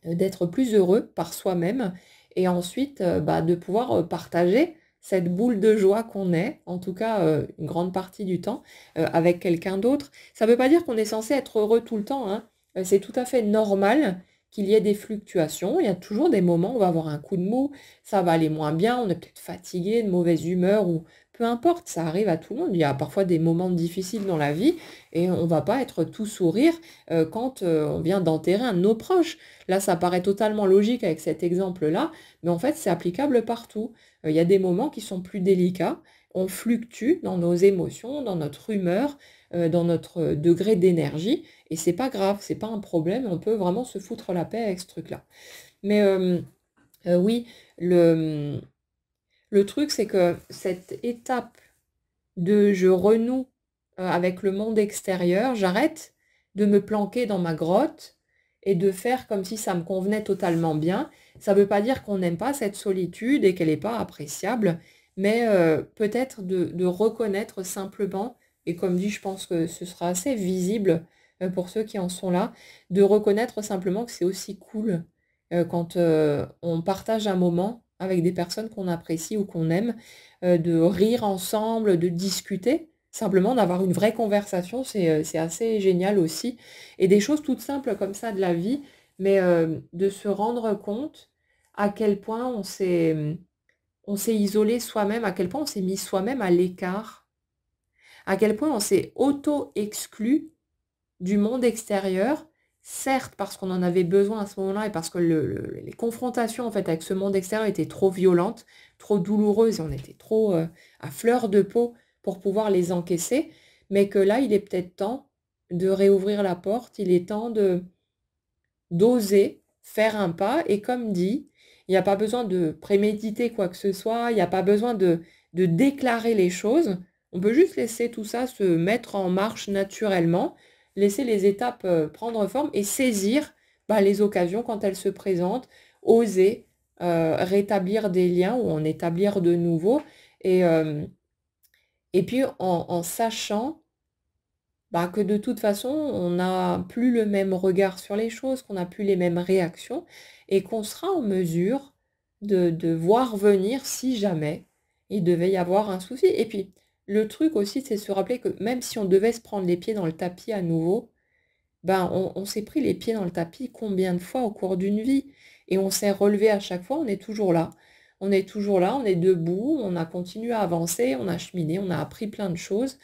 d'être plus heureux par soi-même et ensuite bah, de pouvoir partager cette boule de joie qu'on est, en tout cas euh, une grande partie du temps, euh, avec quelqu'un d'autre. Ça ne veut pas dire qu'on est censé être heureux tout le temps, hein. euh, c'est tout à fait normal qu'il y ait des fluctuations. Il y a toujours des moments où on va avoir un coup de mou, ça va aller moins bien, on est peut-être fatigué, de mauvaise humeur ou peu importe, ça arrive à tout le monde. Il y a parfois des moments difficiles dans la vie et on ne va pas être tout sourire euh, quand euh, on vient d'enterrer un de nos proches. Là, ça paraît totalement logique avec cet exemple-là, mais en fait, c'est applicable partout. Euh, il y a des moments qui sont plus délicats, on fluctue dans nos émotions, dans notre humeur, dans notre degré d'énergie et c'est pas grave, c'est pas un problème, on peut vraiment se foutre la paix avec ce truc-là. Mais euh, oui, le, le truc, c'est que cette étape de je renoue avec le monde extérieur, j'arrête de me planquer dans ma grotte et de faire comme si ça me convenait totalement bien. Ça ne veut pas dire qu'on n'aime pas cette solitude et qu'elle n'est pas appréciable, mais peut-être de, de, reconnaître simplement, et comme dit, je pense que ce sera assez visible euh, pour ceux qui en sont là, de reconnaître simplement que c'est aussi cool euh, quand euh, on partage un moment avec des personnes qu'on apprécie ou qu'on aime, de rire ensemble, de discuter, simplement d'avoir une vraie conversation, c'est assez génial aussi. Et des choses toutes simples comme ça de la vie, mais de se rendre compte à quel point on s'est isolé soi-même, à quel point on s'est mis soi-même à l'écart, à quel point on s'est auto-exclu du monde extérieur, certes parce qu'on en avait besoin à ce moment-là et parce que les confrontations en fait avec ce monde extérieur étaient trop violentes, trop douloureuses et on était trop euh, à fleur de peau pour pouvoir les encaisser, mais que là il est peut-être temps de réouvrir la porte, il est temps de d'oser faire un pas et comme dit, il n'y a pas besoin de préméditer quoi que ce soit, il n'y a pas besoin de déclarer les choses, on peut juste laisser tout ça se mettre en marche naturellement laisser les étapes euh, prendre forme et saisir bah, les occasions quand elles se présentent, oser euh, rétablir des liens ou en établir de nouveaux. Et, euh, et puis en, sachant bah, que de toute façon, on n'a plus le même regard sur les choses, qu'on n'a plus les mêmes réactions et qu'on sera en mesure de, de voir venir si jamais il devait y avoir un souci. Et puis, le truc aussi, c'est se rappeler que même si on devait se prendre les pieds dans le tapis à nouveau, ben on, s'est pris les pieds dans le tapis combien de fois au cours d'une vie et on s'est relevé à chaque fois, on est toujours là. On est toujours là, on est debout, on a continué à avancer, on a cheminé, on a appris plein de choses.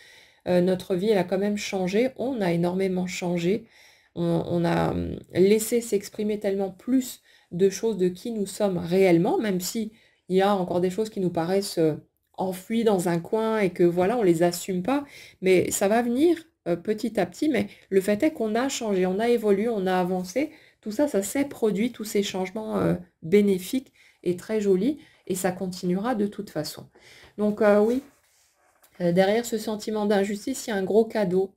Euh, notre vie, elle a quand même changé, on a énormément changé. On, on a hum, laissé s'exprimer tellement plus de choses de qui nous sommes réellement, même si il y a encore des choses qui nous paraissent euh, enfouis dans un coin et que voilà, on les assume pas. Mais ça va venir euh, petit à petit. Mais le fait est qu'on a changé, on a évolué, on a avancé. Tout ça, ça s'est produit, tous ces changements euh, bénéfiques et très jolis. Et ça continuera de toute façon. Donc euh, oui, derrière ce sentiment d'injustice, il y a un gros cadeau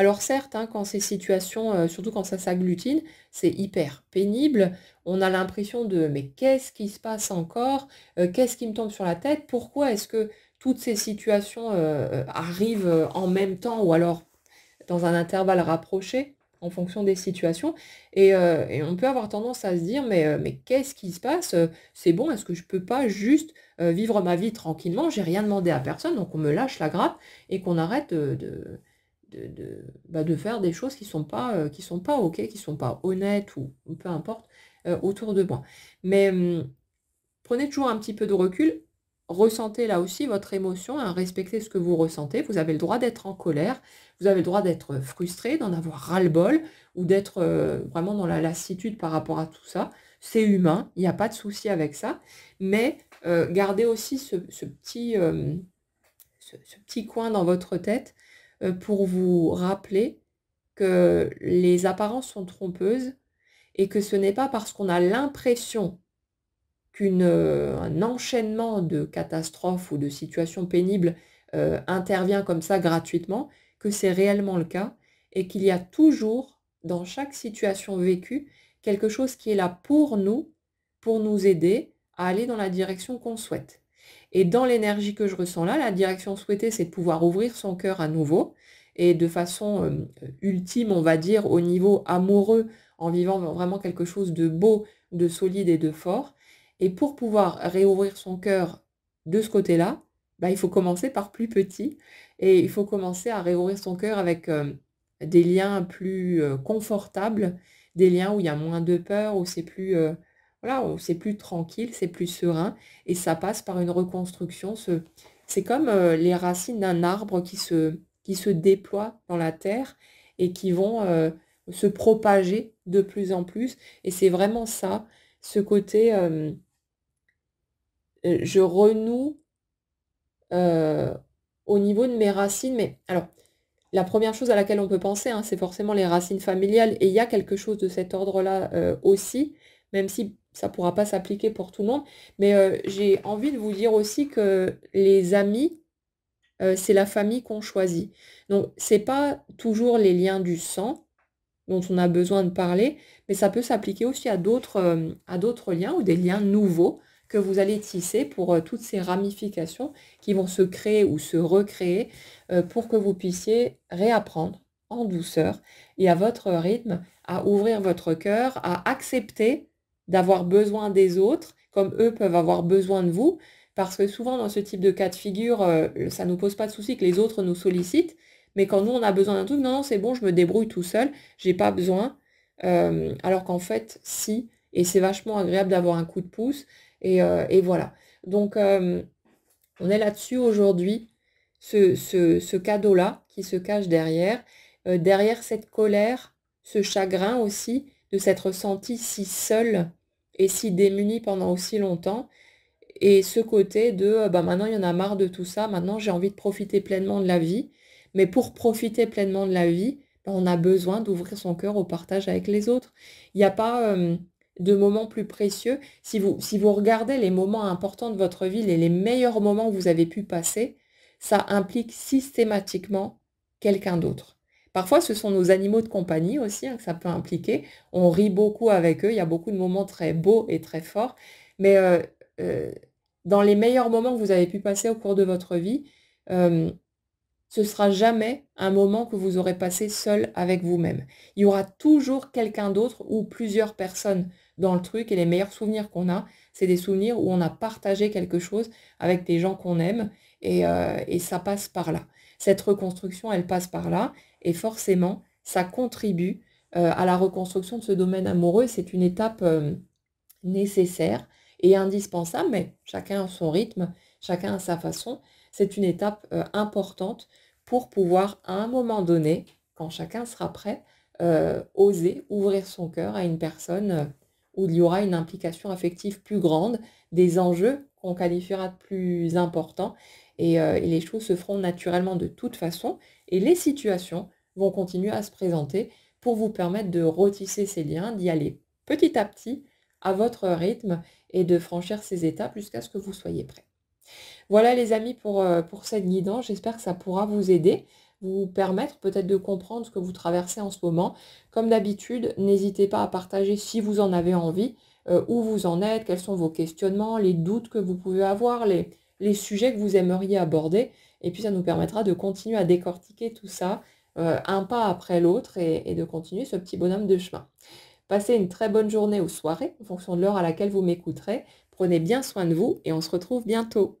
alors certes, hein, quand ces situations, euh, surtout quand ça s'agglutine, c'est hyper pénible. On a l'impression de mais qu'est-ce qui se passe encore euh, Qu'est-ce qui me tombe sur la tête Pourquoi est-ce que toutes ces situations euh, arrivent en même temps ou alors dans un intervalle rapproché en fonction des situations et, on peut avoir tendance à se dire mais, mais qu'est-ce qui se passe C'est bon, est-ce que je peux pas juste vivre ma vie tranquillement J'ai rien demandé à personne, donc on me lâche la grappe et qu'on arrête de de, bah, de, faire des choses qui sont pas euh, qui sont pas ok qui sont pas honnêtes ou, peu importe euh, autour de moi mais hum, prenez toujours un petit peu de recul ressentez là aussi votre émotion hein, respectez ce que vous ressentez vous avez le droit d'être en colère vous avez le droit d'être frustré d'en avoir ras le bol ou d'être euh, vraiment dans la lassitude par rapport à tout ça c'est humain il n'y a pas de souci avec ça mais gardez aussi ce, petit ce, petit coin dans votre tête euh, pour vous rappeler que les apparences sont trompeuses et que ce n'est pas parce qu'on a l'impression qu'un euh, enchaînement de catastrophes ou de situations pénibles euh, intervient comme ça gratuitement que c'est réellement le cas et qu'il y a toujours dans chaque situation vécue quelque chose qui est là pour nous, pour nous aider à aller dans la direction qu'on souhaite. Et dans l'énergie que je ressens là, la direction souhaitée, c'est de pouvoir ouvrir son cœur à nouveau et de façon euh, ultime, on va dire, au niveau amoureux, en vivant vraiment quelque chose de beau, de solide et de fort. Et pour pouvoir réouvrir son cœur de ce côté-là, bah, il faut commencer par plus petit et il faut commencer à réouvrir son cœur avec euh, des liens plus euh, confortables, des liens où il y a moins de peur, où c'est plus voilà, c'est plus tranquille, c'est plus serein, et ça passe par une reconstruction. C'est comme euh, les racines d'un arbre qui se, qui se déploie dans la terre et qui vont euh, se propager de plus en plus. Et c'est vraiment ça, ce côté, euh, je renoue au niveau de mes racines, mais alors, la première chose à laquelle on peut penser, hein, c'est forcément les racines familiales. Et il y a quelque chose de cet ordre-là aussi, même si ça ne pourra pas s'appliquer pour tout le monde. Mais euh, j'ai envie de vous dire aussi que les amis, euh, c'est la famille qu'on choisit. Donc, ce n'est pas toujours les liens du sang dont on a besoin de parler, mais ça peut s'appliquer aussi à d'autres euh, liens ou des liens nouveaux que vous allez tisser pour toutes ces ramifications qui vont se créer ou se recréer pour que vous puissiez réapprendre en douceur et à votre rythme à ouvrir votre cœur, à accepter d'avoir besoin des autres, comme eux peuvent avoir besoin de vous, parce que souvent dans ce type de cas de figure, euh, ça ne nous pose pas de souci que les autres nous sollicitent, mais quand nous on a besoin d'un truc, non, non, c'est bon, je me débrouille tout seul, j'ai pas besoin. Euh, alors qu'en fait, si, et c'est vachement agréable d'avoir un coup de pouce, et, euh, voilà. Donc on est là-dessus aujourd'hui, ce, ce cadeau-là qui se cache derrière, derrière cette colère, ce chagrin aussi, de s'être senti si seul et si démunis pendant aussi longtemps. Et ce côté de euh, bah maintenant il y en a marre de tout ça, maintenant j'ai envie de profiter pleinement de la vie. Mais pour profiter pleinement de la vie, bah, on a besoin d'ouvrir son cœur au partage avec les autres. Il n'y a pas de moment plus précieux. Si vous, si vous regardez les moments importants de votre vie et les meilleurs moments que vous avez pu passer, ça implique systématiquement quelqu'un d'autre. Parfois, ce sont nos animaux de compagnie aussi hein, que ça peut impliquer. On rit beaucoup avec eux, il y a beaucoup de moments très beaux et très forts. Mais euh, euh, dans les meilleurs moments que vous avez pu passer au cours de votre vie, ce euh, ce sera jamais un moment que vous aurez passé seul avec vous-même. Il y aura toujours quelqu'un d'autre ou plusieurs personnes dans le truc et les meilleurs souvenirs qu'on a, c'est des souvenirs où on a partagé quelque chose avec des gens qu'on aime et, ça passe par là. Cette reconstruction, elle passe par là et forcément, ça contribue euh, à la reconstruction de ce domaine amoureux. C'est une étape euh, nécessaire et indispensable, mais chacun a son rythme, chacun à sa façon. C'est une étape euh, importante pour pouvoir, à un moment donné, quand chacun sera prêt, oser ouvrir son cœur à une personne où il y aura une implication affective plus grande, des enjeux qu'on qualifiera de plus importants, et les choses se feront naturellement de toute façon, et les situations vont continuer à se présenter pour vous permettre de retisser ces liens, d'y aller petit à petit à votre rythme et de franchir ces étapes jusqu'à ce que vous soyez prêt. Voilà les amis pour, euh, pour cette guidance, j'espère que ça pourra vous aider, vous permettre peut-être de comprendre ce que vous traversez en ce moment. Comme d'habitude, n'hésitez pas à partager si vous en avez envie, euh, où vous en êtes, quels sont vos questionnements, les doutes que vous pouvez avoir, les sujets que vous aimeriez aborder. Et puis ça nous permettra de continuer à décortiquer tout ça euh, un pas après l'autre et, et de continuer ce petit bonhomme de chemin. Passez une très bonne journée ou soirée en fonction de l'heure à laquelle vous m'écouterez. Prenez bien soin de vous et on se retrouve bientôt.